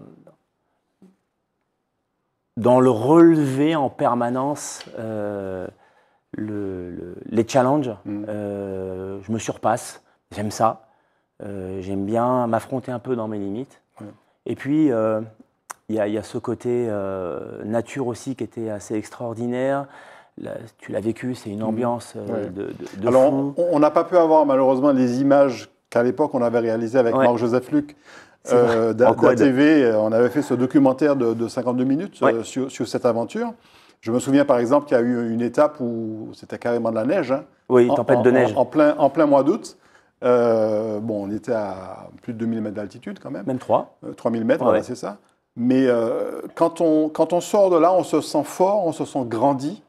le relever en permanence euh, les challenges. Mm. je me surpasse, j'aime ça. j'aime bien m'affronter un peu dans mes limites. Et puis, il y, a ce côté nature aussi qui était assez extraordinaire tu l'as vécu, c'est une mm. ambiance euh, de, Alors,
on n'a pas pu avoir malheureusement les images qu'à l'époque on avait réalisées avec Marc-Joseph Luc. Euh, TV, on avait fait ce documentaire de, 52 minutes euh, sur, cette aventure. Je me souviens par exemple qu'il y a eu une étape où c'était carrément de la neige. Hein. oui, tempête de neige. En, plein, mois d'août. Euh, bon, on était à plus de 2000 mètres d'altitude quand même. Même 3. 3000 mètres, c'est ça. Mais quand, quand on sort de là, on se sent fort, on se sent grandi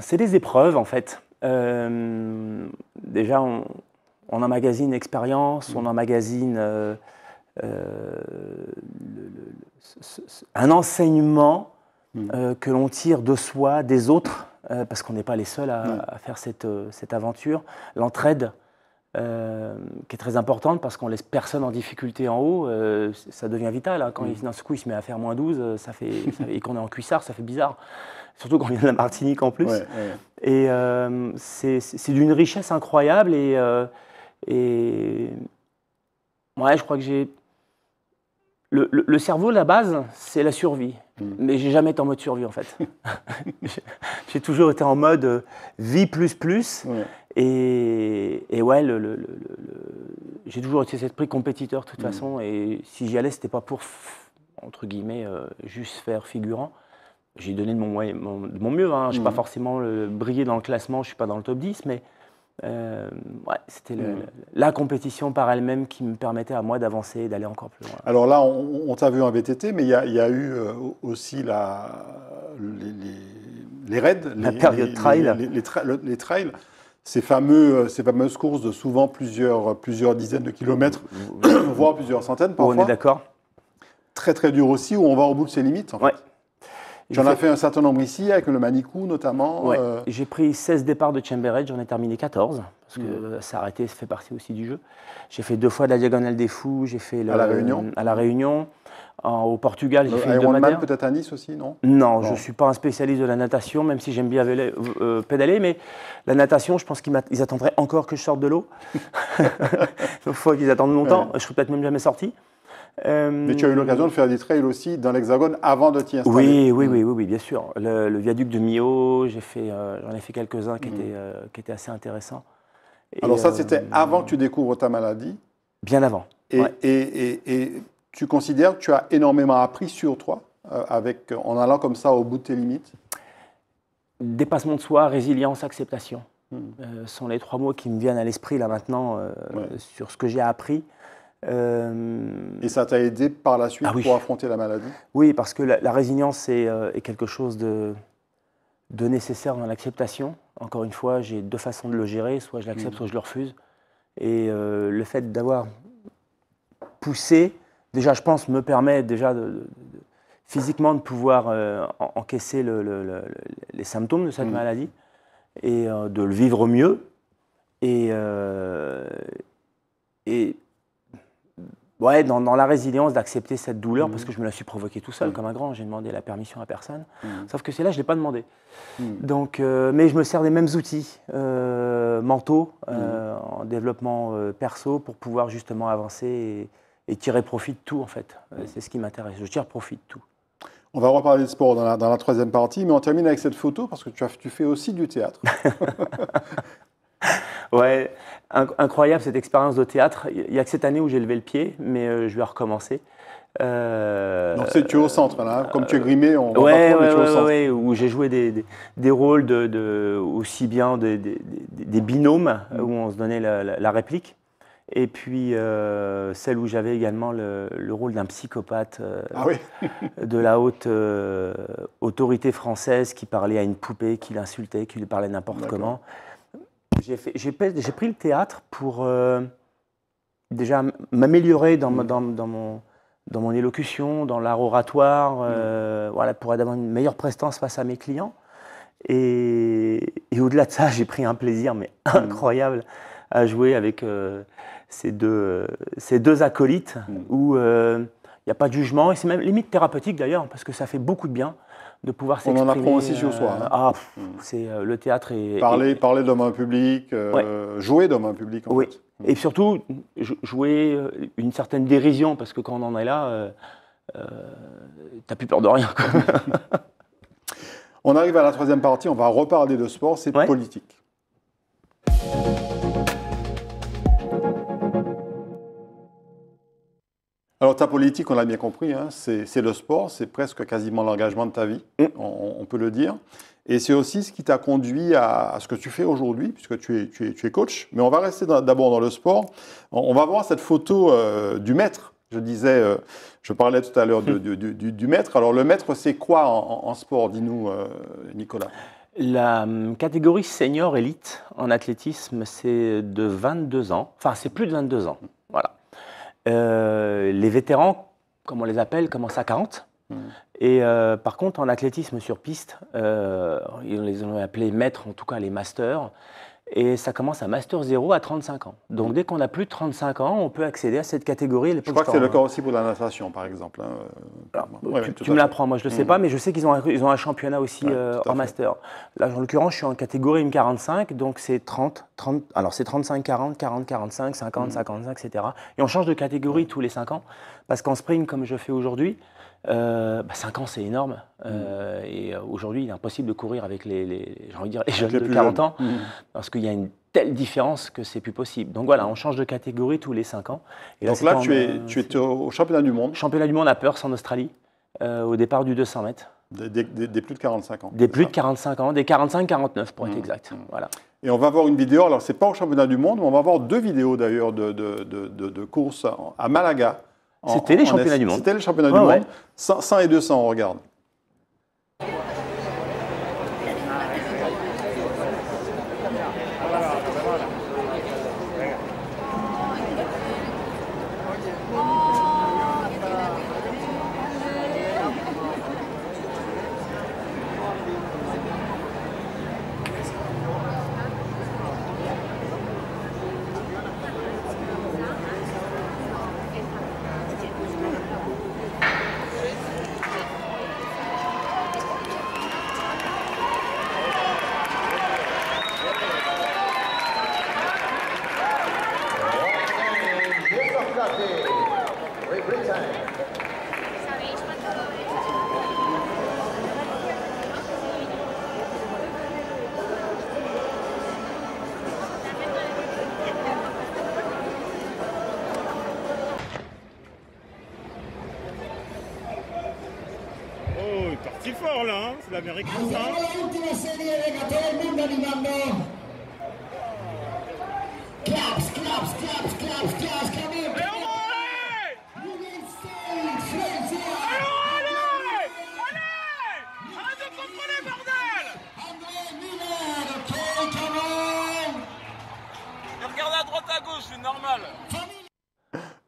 c'est des épreuves en fait. Euh, déjà,
on, on, emmagasine expérience, on mm. emmagasine euh, euh, un enseignement mm. que l'on tire de soi, des autres, parce qu'on n'est pas les seuls à, faire cette aventure. L'entraide, euh, qui est très importante parce qu'on laisse personne en difficulté en haut, euh, ça devient vital. Hein. Quand mm. il se met à faire moins 12 euh, et qu'on est en cuissard, ça fait bizarre. Surtout quand on vient de la Martinique en plus. Et c'est d'une richesse incroyable. Et, ouais, je crois que j'ai. le cerveau, la base, c'est la survie. Hmm. Mais j'ai jamais été en mode survie en fait. j'ai toujours été en mode euh, vie plus plus. Et, ouais, j'ai toujours été cet prix compétiteur de toute hmm. façon. Et si j'y allais, c'était pas pour entre guillemets euh, juste faire figurant. J'ai donné de mon, mieux. Hein. Je n'ai pas hmm. forcément brillé dans le classement. Je suis pas dans le top 10, mais euh, ouais, c'était hmm. la compétition par elle-même qui me permettait à moi d'avancer et d'aller encore plus loin.
Alors là, on, t'a vu en VTT, mais il y, a eu euh, aussi la, les, raids, la les, période trail. Les, trails, ces, fameux, euh, ces fameuses courses de souvent plusieurs, plusieurs dizaines de kilomètres, voire plusieurs centaines parfois. On est d'accord. Très très dur aussi, où on va au bout de ses limites. En J'en ai fait un certain nombre ici, avec le Manicou notamment. Euh,
j'ai pris 16 départs de Chamber j'en ai terminé 14, parce que s'arrêter mm. ça fait partie aussi du jeu. J'ai fait deux fois de la Diagonale des Fous, j'ai fait à la Réunion. À la Réunion. au Portugal, j'ai fait une
peut-être à Nice aussi, non
Non, je ne suis pas un spécialiste de la natation, même si j'aime bien euh, pédaler, mais la natation, je pense qu'ils attendraient encore que je sorte de l'eau. Il faut qu'ils attendent longtemps, je ne serais peut-être même jamais sorti. Euh, Mais tu as eu l'occasion de
faire des trails aussi dans l'Hexagone avant de t'y installer. Oui, oui, mm. oui,
oui, bien sûr. Le, viaduc de Mio, euh, j'en ai fait, quelques-uns qui, mm. euh, étaient assez intéressants. Alors ça, c'était
avant que tu découvres ta maladie Bien avant. Et, et, tu considères que tu as énormément appris sur toi avec, en allant comme ça au bout de tes limites Dépassement de soi, résilience, acceptation. Mm. Ce sont les trois mots qui me viennent à l'esprit
là maintenant sur ce que j'ai appris euh, et ça t'a aidé par la suite ah pour affronter la maladie Oui, parce que la, résilience euh, est, quelque chose de, de nécessaire dans l'acceptation. Encore une fois, j'ai deux façons de le gérer, soit je l'accepte, mhm. soit je le refuse. Et euh, le fait d'avoir poussé, déjà je pense, me permet déjà physiquement de pouvoir encaisser les symptômes de cette mhm. maladie et de le vivre mieux. et ouais, dans, la résilience d'accepter cette douleur, parce mm. que je me la suis provoquée tout seul, mm. comme un grand. J'ai demandé la permission à personne. Mm. Sauf que c'est là, je ne l'ai pas demandé. Donc, euh, mais je me sers des mêmes outils euh, mentaux euh, en développement perso pour pouvoir justement avancer et, tirer profit de tout, en fait.
C'est ce qui m'intéresse. Je tire profit de tout. On va reparler de sport dans la, troisième partie, mais on termine avec cette photo parce que tu, as, tu fais aussi du théâtre. ouais,
incroyable cette expérience de théâtre. Il n'y a que cette année où j'ai levé le pied, mais euh, je vais recommencer. Euh, Donc c'est
tu es au centre là, hein. comme tu es grimé, on ouais,
où j'ai joué des, des, rôles de, aussi bien des, binômes mm. où on se donnait la, réplique, et puis euh, celle où j'avais également le, rôle d'un psychopathe ah de la haute autorité française qui parlait à une poupée, qui l'insultait, qui lui parlait n'importe comment. J'ai pris le théâtre pour euh, déjà m'améliorer mm. dans, mon, élocution, dans l'art oratoire, euh, mm. voilà, pour avoir une meilleure prestance face à mes clients. Et, au-delà de ça, j'ai pris un plaisir mais mm. incroyable à jouer avec euh, ces, deux, ces deux acolytes où il n'y a pas de jugement et c'est même limite thérapeutique d'ailleurs parce que ça fait beaucoup de bien de pouvoir s'exprimer. On en apprend aussi sur soi. Hein.
Euh, ah, mm. c'est euh, le théâtre et parler, parler devant un public, euh, jouer devant un public. En oui. Mm.
Et surtout jouer une certaine dérision parce que quand on en est là,
t'as plus peur de rien. on arrive à la troisième partie. On va reparler de sport, c'est politique. Alors, ta politique, on l'a bien compris, hein, c'est le sport, c'est presque quasiment l'engagement de ta vie, mm. on, peut le dire. Et c'est aussi ce qui t'a conduit à, ce que tu fais aujourd'hui, puisque tu es, coach. Mais on va rester d'abord dans, le sport. On, va voir cette photo euh, du maître. Je disais, euh, je parlais tout à l'heure mm. du, maître. Alors, le maître, c'est quoi en, sport Dis-nous, euh, Nicolas.
La hum, catégorie senior élite en athlétisme, c'est de 22 ans. Enfin, c'est plus de 22 ans. Voilà. Euh, les vétérans, comme on les appelle, commencent à 40. Mmh. Et euh, par contre, en athlétisme sur piste, euh, ils les ont appelés maîtres, en tout cas les masters. Et ça commence à Master 0 à 35 ans. Donc dès qu'on a plus de 35 ans, on peut accéder à cette catégorie. je crois que c'est le cas
aussi pour la natation, par exemple. Hein. tu, me l'apprends, moi je ne le sais mmh. pas, mais je
sais qu'ils ont, ils ont un championnat aussi euh, en Master. Là, en l'occurrence, je suis en catégorie M45, donc c'est 30, 30, alors c'est 35, 40, 40, 45, 50, 55, etc. Et on change de catégorie tous les 5 ans, parce qu'en sprint, comme je fais aujourd'hui, 5 euh, bah, ans, c'est énorme. Mmh. Euh, et euh, aujourd'hui, il est impossible de courir avec les, les de dire, jeunes de 40 ans, mmh. parce qu'il y a une telle différence que c'est plus possible. Donc voilà, on change de catégorie tous les 5 ans. Et Donc là, tu, es, tu
es au championnat du monde Championnat du
monde à Perth, en Australie, au départ du 200 mètres. Des, plus de 45 ans. Des plus de 45 ans, des 45-49 pour être mmh. exact. Voilà.
Et on va voir une vidéo, alors c'est pas au championnat du monde, mais on va voir deux vidéos d'ailleurs de, de courses à Malaga. C'était les championnats du monde. C'était les championnats du monde. 100 et 200, on regarde.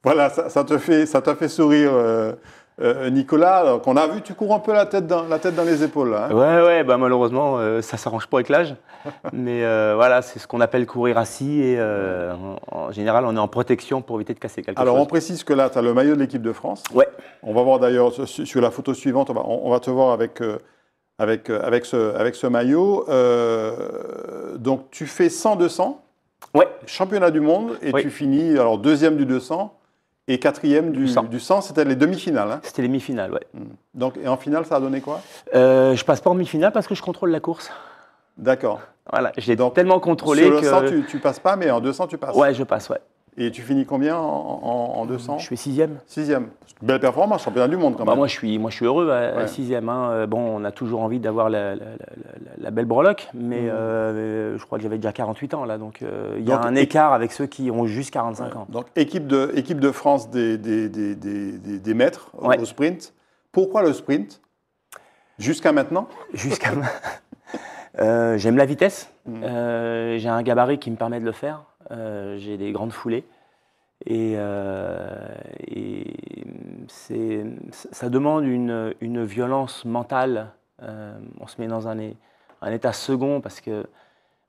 Voilà, ça, te fait, ça t'a fait sourire. Euh, euh, Nicolas. Alors Nicolas, qu'on a vu, tu cours un peu la tête dans, la tête dans les épaules. Là, hein.
Ouais, ouais, bah malheureusement, euh, ça s'arrange pas avec l'âge. mais voilà, c'est ce qu'on appelle courir assis et en, général, on est en protection pour éviter de casser quelque Alors, chose. Alors, on
précise que là, tu as le maillot de l'équipe de France. Ouais. On va voir d'ailleurs sur la photo suivante, on va, te voir avec. avec, avec, ce, avec ce maillot. donc, tu fais 100-200. Ouais. Championnat du monde et tu finis alors deuxième du 200 et quatrième du, 100, du c'était les demi-finales. Hein. c'était les demi-finales, ouais. Hmm. Donc, et en finale, ça a donné quoi
euh, Je passe pas en demi-finale parce que je contrôle la
course. D'accord. Voilà, j'ai tellement contrôlé sur le que... tu, tu passes pas, mais en 200, tu passes. Ouais, je passe, ouais. Et tu finis combien en, 200 euh, Je suis sixième. Sixième. Belle performance, championnat du monde quand bah, même. Moi je,
suis, moi, je suis heureux à, sixième. Hein. Euh, bon, on a toujours envie d'avoir la, belle breloque, mais mm. euh, je crois que j'avais déjà 48 ans là. Donc il y a un écart avec ceux qui ont juste 45 ans.
Donc équipe de, équipe de France des, des, des, des, des maîtres au sprint. Pourquoi le sprint Jusqu'à maintenant Jusqu'à
maintenant. J'aime la vitesse. Mm. J'ai un gabarit qui me permet de le faire. Euh, j'ai des grandes foulées. Et, euh, ça demande une, violence mentale. Euh, on se met dans un, état second parce que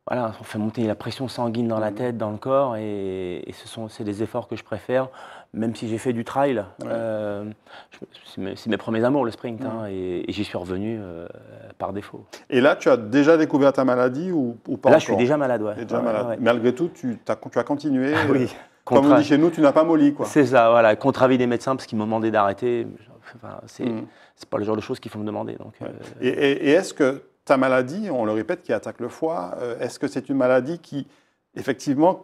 on fait monter la pression sanguine dans la mmh. tête, dans le corps, et, ce sont c'est des efforts que je préfère même si j'ai fait du trail, euh, c'est mes, premiers amours, le sprint, hein, et, j'y suis revenu euh, par défaut.
Et là, tu as déjà découvert ta maladie ou, pas Là, je suis déjà malade, ouais. Déjà malade. Malgré tout, tu, as, tu as, continué. Ah oui. Comme on dit chez nous, tu n'as pas molli, quoi. C'est
ça, voilà. Contravis des médecins parce qu'ils m'ont demandé d'arrêter. Enfin, mm. c'est pas le genre de choses qu'ils font me demander. Donc, euh, Et,
et est-ce que ta maladie, on le répète, qui attaque le foie, est-ce que c'est une maladie qui, effectivement,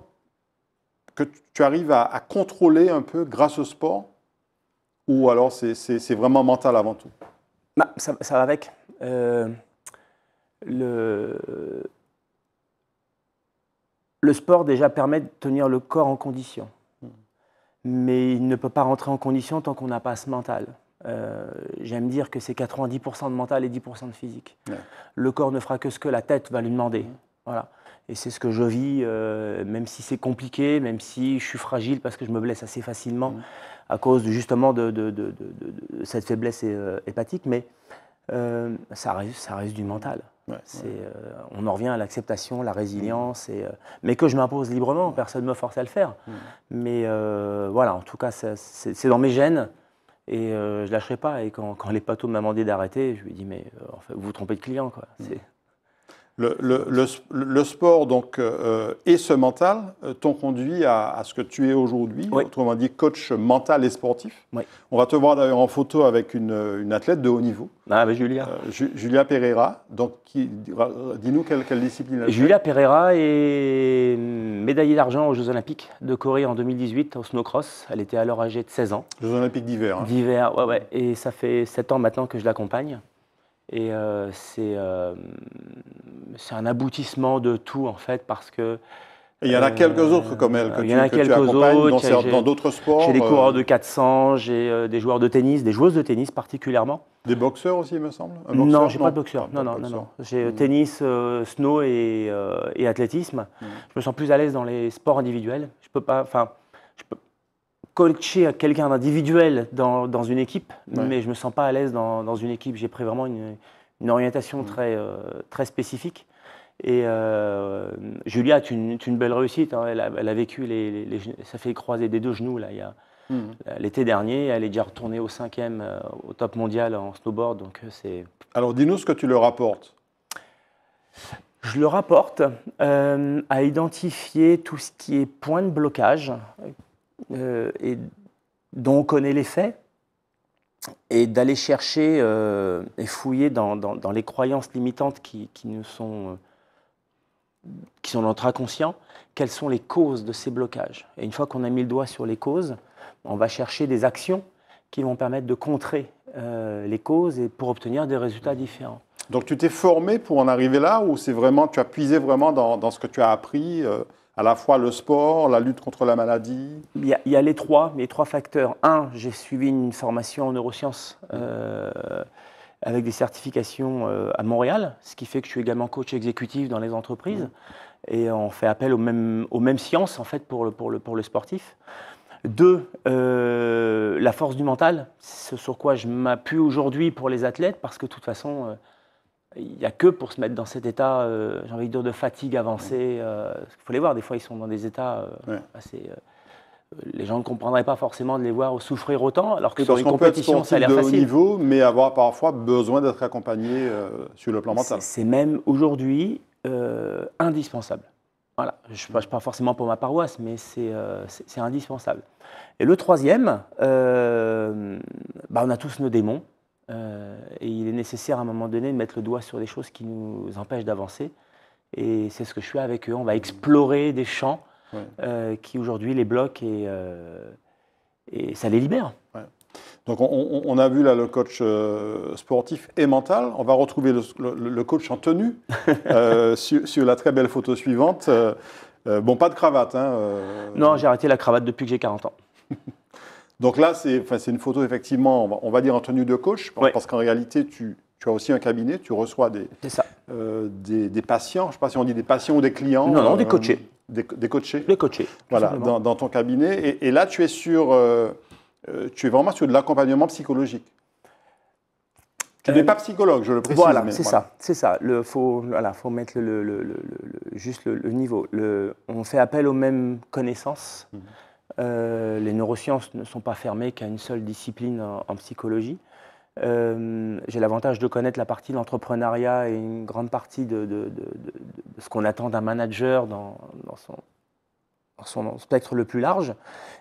que tu arrives à, contrôler un peu grâce au sport Ou alors c'est vraiment mental avant tout bah, ça, va avec. Euh,
le, sport déjà permet de tenir le corps en condition. Hmm. Mais il ne peut pas rentrer en condition tant qu'on n'a pas ce mental. Euh, j'aime dire que c'est 90% de mental et 10% de physique. Le corps ne fera que ce que la tête va lui demander. Hmm. Voilà. Et c'est ce que je vis, euh, même si c'est compliqué, même si je suis fragile parce que je me blesse assez facilement mm. à cause de, justement de, cette faiblesse euh, hépatique. Mais euh, ça, reste, ça reste du mental. on en revient à l'acceptation, la résilience, mm. et, mais que je m'impose librement, personne ne me force à le faire. Mm. Mais voilà, en tout cas, c'est dans mes gènes, et je ne lâcherai pas. Et quand, quand les patos m'ont demandé d'arrêter, je lui ai dit, mais vous vous trompez de client, quoi
le, sport donc, euh, euh, et ce mental euh, t'ont conduit à, ce que tu es aujourd'hui, autrement dit coach mental et sportif. On va te voir d'ailleurs en photo avec une, athlète de haut niveau. Ah, Julia. Pereira. Donc, dis-nous quelle, discipline elle Julia
Pereira est médaillée d'argent aux Jeux Olympiques de Corée en 2018 au snowcross. Elle était alors âgée de 16 ans. Jeux Olympiques d'hiver. Hein. D'hiver, ouais, Et ça fait 7 ans maintenant que je l'accompagne. Et euh, euh, c'est un aboutissement de tout, en fait, parce que il y en a euh, quelques autres comme elle que, il y tu, en a quelques autres, dans d'autres sports. J'ai des coureurs de 400, j'ai des joueurs de tennis, des
joueuses de tennis particulièrement. Des boxeurs aussi, il me semble Non, j'ai pas de boxeur. non, non, non,
J'ai hmm. tennis, snow et, et athlétisme. Hmm. Je me sens plus à l'aise dans les sports individuels. Je peux pas, enfin, je peux, coacher quelqu'un d'individuel dans, une équipe, mais je me sens pas à l'aise dans, une équipe. J'ai pris vraiment une, orientation très, euh, très spécifique. Et euh, Julia tu une, une belle réussite. Hein. Elle, a, vécu les, ça fait croiser des deux genoux là. Mmh. L'été dernier, elle est déjà retournée au cinquième, euh, au top mondial en snowboard. Donc c'est. Alors dis-nous ce que tu leur rapportes. Je le rapporte à identifier tout ce qui est point de blocage euh, et dont on connaît les faits, et d'aller chercher euh, et fouiller dans, les croyances limitantes qui, nous sont, euh, qui sont notre inconscient, quelles sont les causes de ces blocages. Et une fois qu'on a mis le doigt sur les causes, on va chercher des actions qui vont permettre de contrer les causes et pour obtenir des résultats différents.
Donc tu t'es formé pour en arriver là ou c'est vraiment tu as puisé vraiment dans ce que tu as appris à la fois le sport, la lutte contre la maladie Il y a, les trois, les trois facteurs. Un, j'ai suivi une formation en
neurosciences euh, avec des certifications euh, à Montréal, ce qui fait que je suis également coach exécutif dans les entreprises. Mm. Et on fait appel aux mêmes, sciences, en fait, pour le, sportif. Deux, euh, la force du mental, ce sur quoi je m'appuie aujourd'hui pour les athlètes, parce que de toute façon il n'y a que pour se mettre dans cet état, euh, j'ai envie de dire, de fatigue avancée. Euh, il faut les voir, des fois, ils sont dans des états euh, assez. les gens ne comprendraient pas forcément de les voir souffrir autant, alors que sur une compétition, ça a l'air facile.
mais avoir parfois besoin d'être accompagné sur le plan mental. C'est même aujourd'hui indispensable. Voilà, je ne parle forcément pour ma paroisse, mais
c'est indispensable. Et le troisième, bah, on a tous nos démons. Euh, et il est nécessaire à un moment donné de mettre le doigt sur des choses qui nous empêchent d'avancer. Et c'est ce que je fais avec eux. On va explorer des champs euh, qui
aujourd'hui les bloquent et, euh, et, ça les libère. Donc on, a vu là le coach sportif et mental. On va retrouver le, coach en tenue sur, sur, la très belle photo suivante. bon, pas de cravate. Hein,
non, j'ai arrêté la cravate depuis que j'ai 40 ans.
Donc là, c'est enfin, une photo, effectivement, on va, dire en tenue de coach, parce qu'en réalité, tu, as aussi un cabinet, tu reçois des, euh, des, patients, je ne sais pas si on dit des patients ou des clients. Non, non, des euh, coachés. Des, coachés. Des coachés. Voilà, dans, ton cabinet. Et, là, tu es sur. Euh, tu es vraiment sur de l'accompagnement psychologique. Tu n'es pas psychologue, je le précise. Voilà, c'est ça,
c'est ça. Il faut, faut mettre le, le, le, juste le, niveau. on fait appel aux mêmes connaissances. Mhm. Euh, les neurosciences ne sont pas fermées qu'à une seule discipline en, psychologie. Euh, j'ai l'avantage de connaître la partie de l'entrepreneuriat et une grande partie de, ce qu'on attend d'un manager dans, son, spectre le plus large.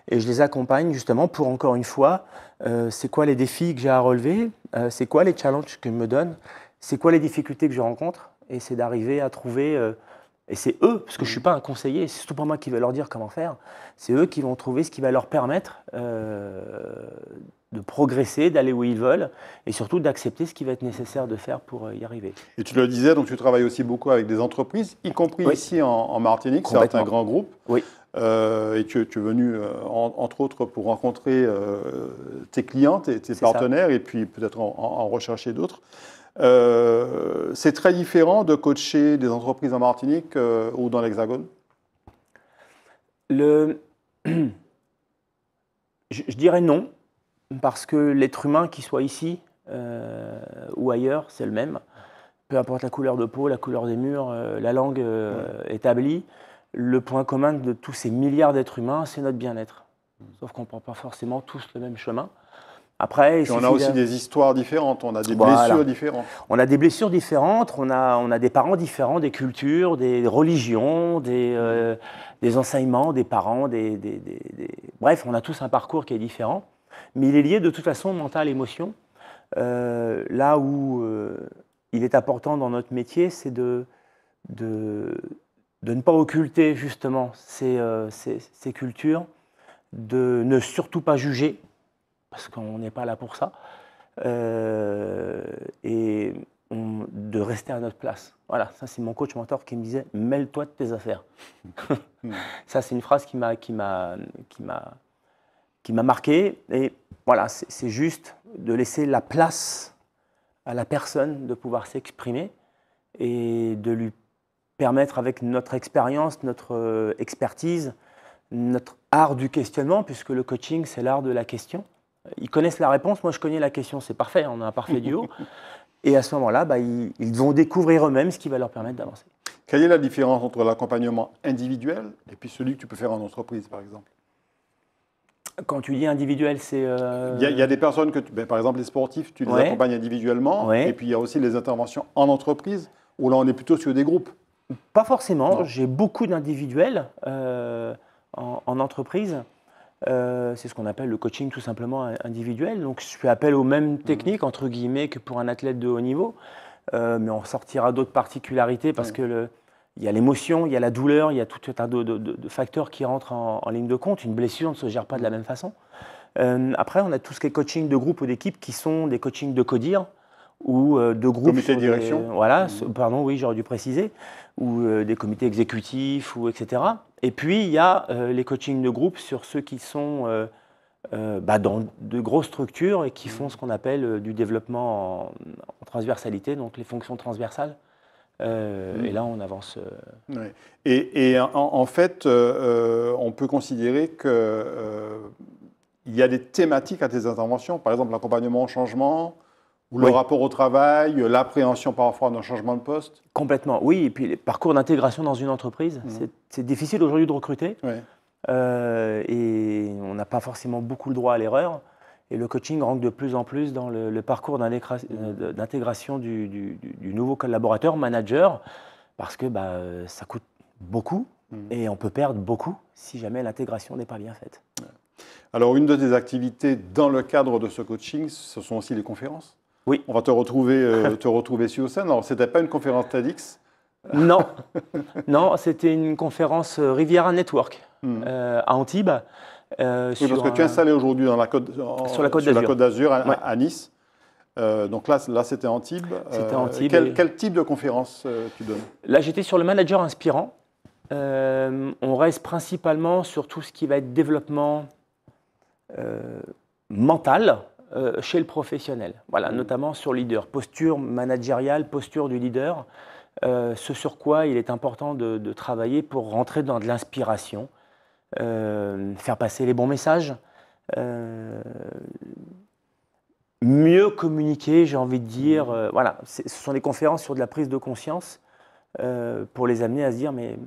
Et je les accompagne justement pour, encore une fois, euh, c'est quoi les défis que j'ai à relever, c'est quoi les challenges que me donnent, c'est quoi les difficultés que je rencontre, et c'est d'arriver à trouver et c'est eux, parce que je ne mm. suis pas un conseiller, c'est surtout pas moi qui vais leur dire comment faire, c'est eux qui vont trouver ce qui va leur permettre euh, de progresser, d'aller où ils veulent, et surtout d'accepter ce qui va être nécessaire de faire pour euh, y arriver.
Et tu le disais, donc tu travailles aussi beaucoup avec des entreprises, y compris ici en, en Martinique, certains grands groupes. Oui. Euh, et tu, es venu, euh, entre autres, pour rencontrer tes clients, tes, partenaires, et puis peut-être en, rechercher d'autres. Euh, c'est très différent de coacher des entreprises en Martinique euh, ou dans l'Hexagone je, dirais non, parce que l'être humain,
qui soit ici euh, ou ailleurs, c'est le même. Peu importe la couleur de peau, la couleur des murs, la langue établie, le point commun de tous ces milliards d'êtres humains, c'est notre bien-être. Mm. Sauf qu'on ne prend pas forcément tous le même chemin. Après, on a aussi des
histoires différentes, on a des blessures différentes.
On a des blessures différentes, on a, on a des parents différents, des cultures, des religions, des, euh, enseignements, des parents, des, Bref, on a tous un parcours qui est différent, mais il est lié de toute façon mental-émotion. Euh, là où euh, il est important dans notre métier, c'est de, de, ne pas occulter justement ces cultures, de ne surtout pas juger parce qu'on n'est pas là pour ça, euh, et de rester à notre place. Voilà, ça c'est mon coach mentor qui me disait mêle-toi de tes affaires. Hmm. ça c'est une phrase qui m'a qui m'a qui m'a qui m'a marqué et voilà, c'est juste de laisser la place à la personne de pouvoir s'exprimer et de lui permettre avec notre expérience, notre euh, expertise, notre art du questionnement, puisque le coaching, c'est l'art de la question, ils connaissent la réponse, moi je connais la
question, c'est parfait, on a un parfait duo.
Et à ce moment-là, bah, ils, vont découvrir eux-mêmes ce qui va leur
permettre d'avancer. Quelle est la différence entre l'accompagnement individuel et puis celui que tu peux faire en entreprise, par exemple
Quand tu dis individuel, c'est... Euh, il, y, a
des personnes que, tu, ben, par exemple les sportifs, tu les accompagnes individuellement. Et puis il y a aussi les interventions en entreprise, où là on est plutôt sur des groupes. Pas forcément,
j'ai beaucoup d'individuels euh, en, en, entreprise. Euh, c'est ce qu'on appelle le coaching tout simplement individuel. Donc je fais appel aux mêmes mhm. techniques, entre guillemets, que pour un athlète de haut niveau, euh, mais on sortira d'autres particularités parce que il y a l'émotion, il y a la douleur, il y a tout un tas de, facteurs qui rentrent en, ligne de compte. Une blessure ne se gère pas de la mhm. même façon. Euh, après, on a tout ce qui est coaching de groupe ou d'équipe qui sont des coachings de codir ou de groupe. Comité de direction. voilà, mhm. pardon, oui, j'aurais dû préciser, ou des comités exécutifs, ou etc. Et puis, il y a euh, les coachings de groupe sur ceux qui sont euh, euh, bah, dans de grosses structures et qui font mm. ce qu'on appelle du développement en, transversalité, donc les fonctions transversales. Et mm. là, on avance.
Et, en, fait, on peut considérer qu'il y a des thématiques à tes interventions, par exemple l'accompagnement au changement, le rapport au travail, l'appréhension parfois d'un changement de poste Complètement, oui. Et
puis les parcours d'intégration dans une entreprise, mhm. c'est difficile aujourd'hui de recruter. Euh, et on n'a pas forcément beaucoup le droit à l'erreur. Et le coaching rentre de plus en plus dans le, parcours mhm. euh, d'intégration du, nouveau collaborateur, manager,
parce que bah, ça coûte
beaucoup mhm. et on peut perdre beaucoup si jamais l'intégration n'est pas bien faite.
Alors, une de tes activités dans le cadre de ce coaching, ce sont aussi les conférences on va te retrouver, euh, te retrouver sur scène. Alors, ce n'était pas une conférence TEDx
Non. non, c'était une conférence euh, Riviera Network hmm. euh, à
Antibes. parce que tu es installé aujourd'hui dans la côte, sur la côte d'Azur, à, Nice. donc là, c'était Antibes. C'était Antibes. Quel, quel, type de conférence tu donnes Là, j'étais sur le manager inspirant. on reste principalement sur tout ce
qui va être développement mental, euh, chez le professionnel. Voilà, mmh. notamment sur leader, posture managériale, posture du leader, euh, ce sur quoi il est important de, travailler pour rentrer dans de l'inspiration, euh, faire passer les bons messages, mieux communiquer, j'ai envie de dire. Mmh. voilà, ce sont des conférences sur de la prise de conscience pour les amener à se dire mais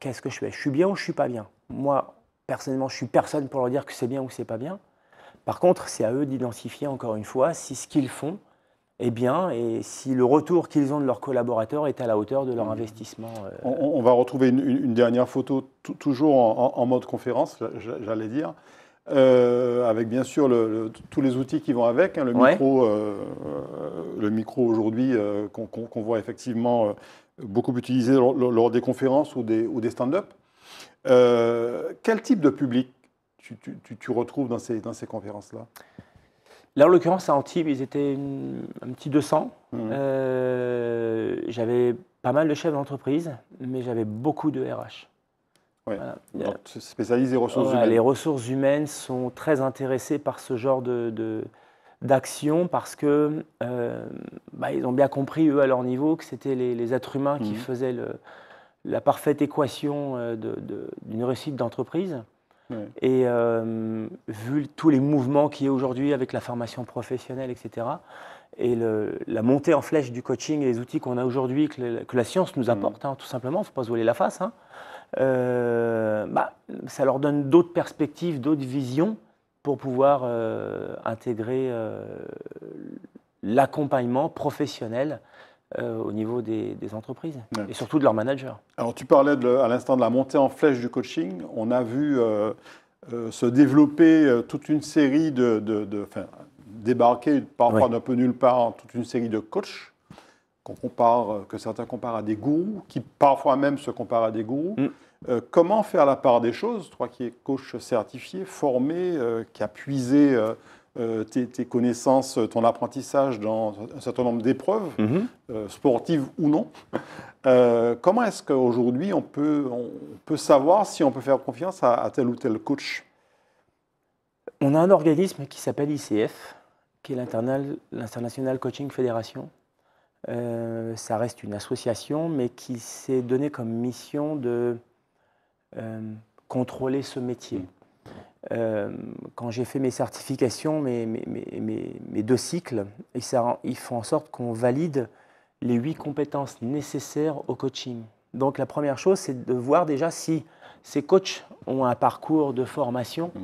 qu'est-ce que je fais Je suis bien ou je suis pas bien Moi, personnellement, je suis personne pour leur dire que c'est bien ou c'est pas bien. Par contre, c'est à eux d'identifier encore une fois si ce qu'ils font est bien et si le retour qu'ils ont de leurs collaborateurs
est à la hauteur de leur mmh. investissement. Euh. On, va retrouver une, dernière photo, toujours en, mode conférence, j'allais dire. Euh, avec bien sûr tous les outils qui vont avec, hein, le, micro, euh, le micro aujourd'hui qu'on voit effectivement beaucoup utilisé lors, des conférences ou des, ou des stand-up. quel type de public tu, retrouves dans ces, dans ces conférences-là Là, en l'occurrence, à Antibes, ils étaient un petit 200. Mmh. Euh,
j'avais pas mal de chefs d'entreprise, mais j'avais beaucoup de RH. Oui,
Donc, les ressources humaines. Les
ressources humaines sont très intéressées par ce genre de, d'action parce que euh, bah, ils ont bien compris eux à leur niveau que c'était les, êtres humains qui mmh. faisaient la parfaite équation euh, d'une réussite d'entreprise. Et euh, vu tous les mouvements qu'il y a aujourd'hui avec la formation professionnelle, etc., et la montée en flèche du coaching et les outils qu'on a aujourd'hui, que, la science nous mm. apporte, hein, tout simplement, il ne faut pas se voler la face, hein, euh, bah, ça leur donne d'autres perspectives, d'autres visions pour pouvoir euh, intégrer l'accompagnement professionnel euh, au niveau des,
entreprises et surtout de leurs managers. Alors tu parlais de, à l'instant de la montée en flèche du coaching. On a vu euh, euh, se développer toute une série de, de, débarquer parfois d'un peu nulle part toute une série de coachs qu'on compare, que certains comparent à des gourous, qui parfois même se comparent à des gourous. Mm. comment faire la part des choses, toi qui es coach certifié, formé, qui a puisé euh, tes, connaissances, ton apprentissage dans un certain nombre d'épreuves, mhm. euh, sportives ou non. Euh, comment est-ce qu'aujourd'hui on peut, on peut savoir si on peut faire confiance à, tel ou tel coach On a un organisme qui s'appelle ICF,
qui est l'International Coaching Federation. ça reste une association, mais qui s'est donné comme mission de contrôler ce métier. Euh, quand j'ai fait mes certifications, mes, mes, deux cycles, ils font en sorte qu'on valide les huit compétences nécessaires au coaching. Donc la première chose, c'est de voir déjà si ces coachs ont un parcours de formation mm.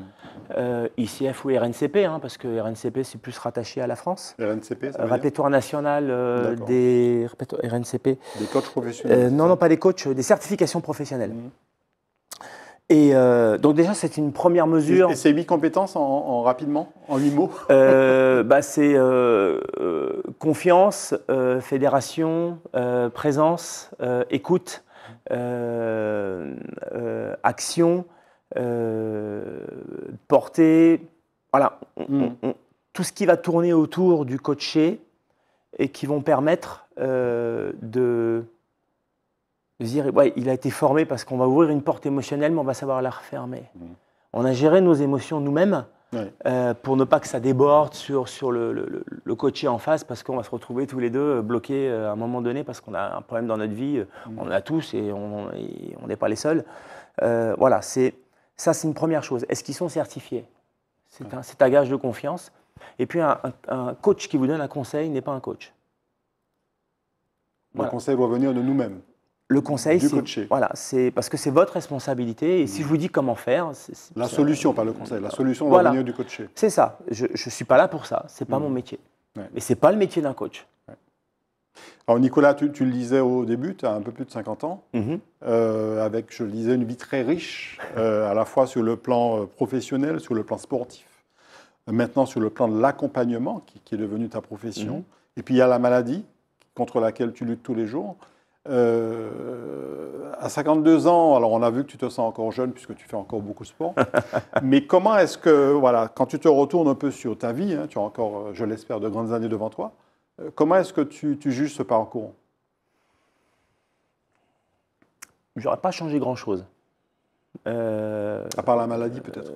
euh, ICF ou RNCP, hein, parce que RNCP, c'est plus rattaché à la France. RNCP, ça national euh, des RNCP. Des coachs professionnels Non, non, pas des coachs, des certifications professionnelles. Mm.
Et euh, donc déjà, c'est une première mesure. Et ces huit compétences en, rapidement, en huit mots
C'est confiance, fédération, présence, écoute, action, portée. Voilà, hmm. tout ce qui va tourner autour du coaché et qui vont permettre euh, de dire, ouais, il a été formé parce qu'on va ouvrir une porte émotionnelle, mais on va savoir la refermer. Mm. On a géré nos émotions nous-mêmes euh, pour ne pas que ça déborde sur, sur le, le, le coaché en face, parce qu'on va se retrouver tous les deux bloqués euh, à un moment donné, parce qu'on a un problème dans notre vie, mm. on en a tous et on n'est pas les seuls. Euh, voilà, c'est ça c'est une première chose. Est-ce qu'ils sont certifiés C'est un, un, gage de confiance. Et puis un, coach qui vous donne un conseil n'est pas un coach. Le conseil doit venir de nous-mêmes. Le conseil, c'est voilà, c'est parce que c'est votre responsabilité. Et si je vous dis comment faire, c'est la solution, pas le conseil. La solution va venir du coaché. C'est ça. Je ne suis pas là pour ça.
C'est pas mm. mon métier. Mais ce c'est pas le métier d'un coach. Alors Nicolas, tu, le disais au début, tu as un peu plus de 50 ans, mm-hmm. euh, avec, je le disais, une vie très riche, euh, à la fois sur le plan euh, professionnel, sur le plan sportif, maintenant sur le plan de l'accompagnement qui, qui, est devenu ta profession, mm-hmm. et puis il y a la maladie contre laquelle tu luttes tous les jours. Euh, à 52 ans, alors on a vu que tu te sens encore jeune puisque tu fais encore beaucoup de sport. mais comment est-ce que, voilà, quand tu te retournes un peu sur ta vie, hein, tu as encore, euh, je l'espère, de grandes années devant toi, euh, comment est-ce que tu, juges ce parcours J'aurais pas changé grand-chose. à
part la maladie, peut-être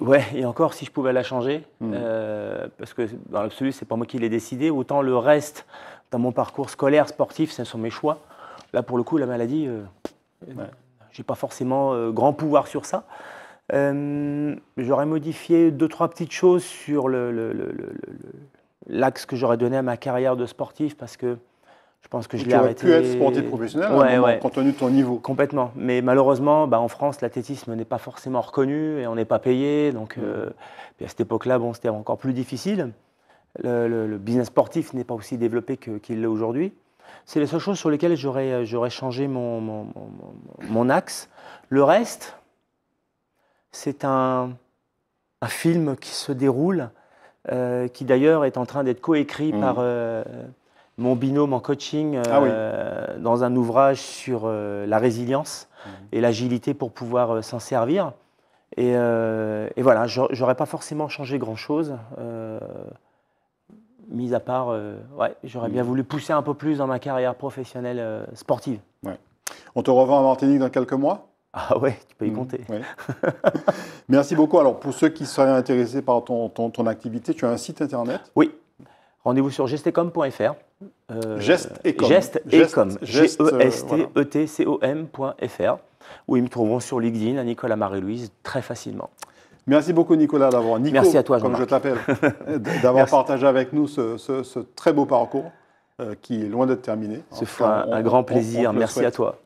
Ouais, et encore, si je pouvais la changer, hmm. parce que dans l'absolu, c'est pas moi qui l'ai décidé, autant le reste, dans mon parcours scolaire, sportif, ce sont mes choix. Là, pour le coup, la maladie, euh, n'ai j'ai pas forcément euh, grand pouvoir sur ça. Euh, j'aurais modifié deux, trois petites choses sur le, l'axe que j'aurais donné à ma carrière de sportif parce que je pense que je l'ai arrêté. Tu pu être sportif professionnel compte tenu de ton niveau. Complètement. Mais malheureusement, bah, en France, l'athlétisme n'est pas forcément reconnu et on n'est pas payé. Donc, euh, à cette époque-là, bon, c'était encore plus difficile. Le, business sportif n'est pas aussi développé qu'il l'est aujourd'hui. C'est les seules choses sur lesquelles j'aurais euh, changé mon, axe. Le reste, c'est un, film qui se déroule, euh, qui d'ailleurs est en train d'être coécrit mmh. par euh, mon binôme en coaching ah dans un ouvrage sur la résilience mmh. et l'agilité pour pouvoir s'en servir. Et, et voilà, j'aurais pas forcément changé grand-chose mis à part, euh, ouais, j'aurais bien mm. voulu pousser un peu plus dans ma carrière professionnelle
euh, sportive. On te revend à Martinique dans quelques mois Ah ouais, tu peux y mm. compter. Merci beaucoup. Alors pour ceux qui seraient intéressés par ton, ton, activité, tu as un site internet Oui. Rendez-vous sur
gestecom.fr.
Euh, geste g e s t
e c o mfr Où ils me trouveront sur LinkedIn à Nicolas Marie-Louise très facilement. Merci beaucoup Nicolas
d'avoir Nico, Merci à toi, comme je t'appelle, d'avoir partagé avec nous ce, très beau parcours euh, qui est loin d'être terminé. Ce fut un, grand plaisir. Merci à toi.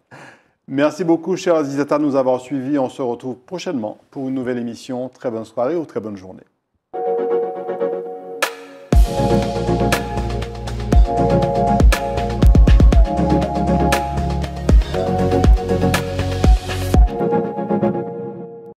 Merci beaucoup, chers Azizata, de nous avoir suivis. On se retrouve prochainement pour une nouvelle émission. Très bonne soirée ou très bonne journée.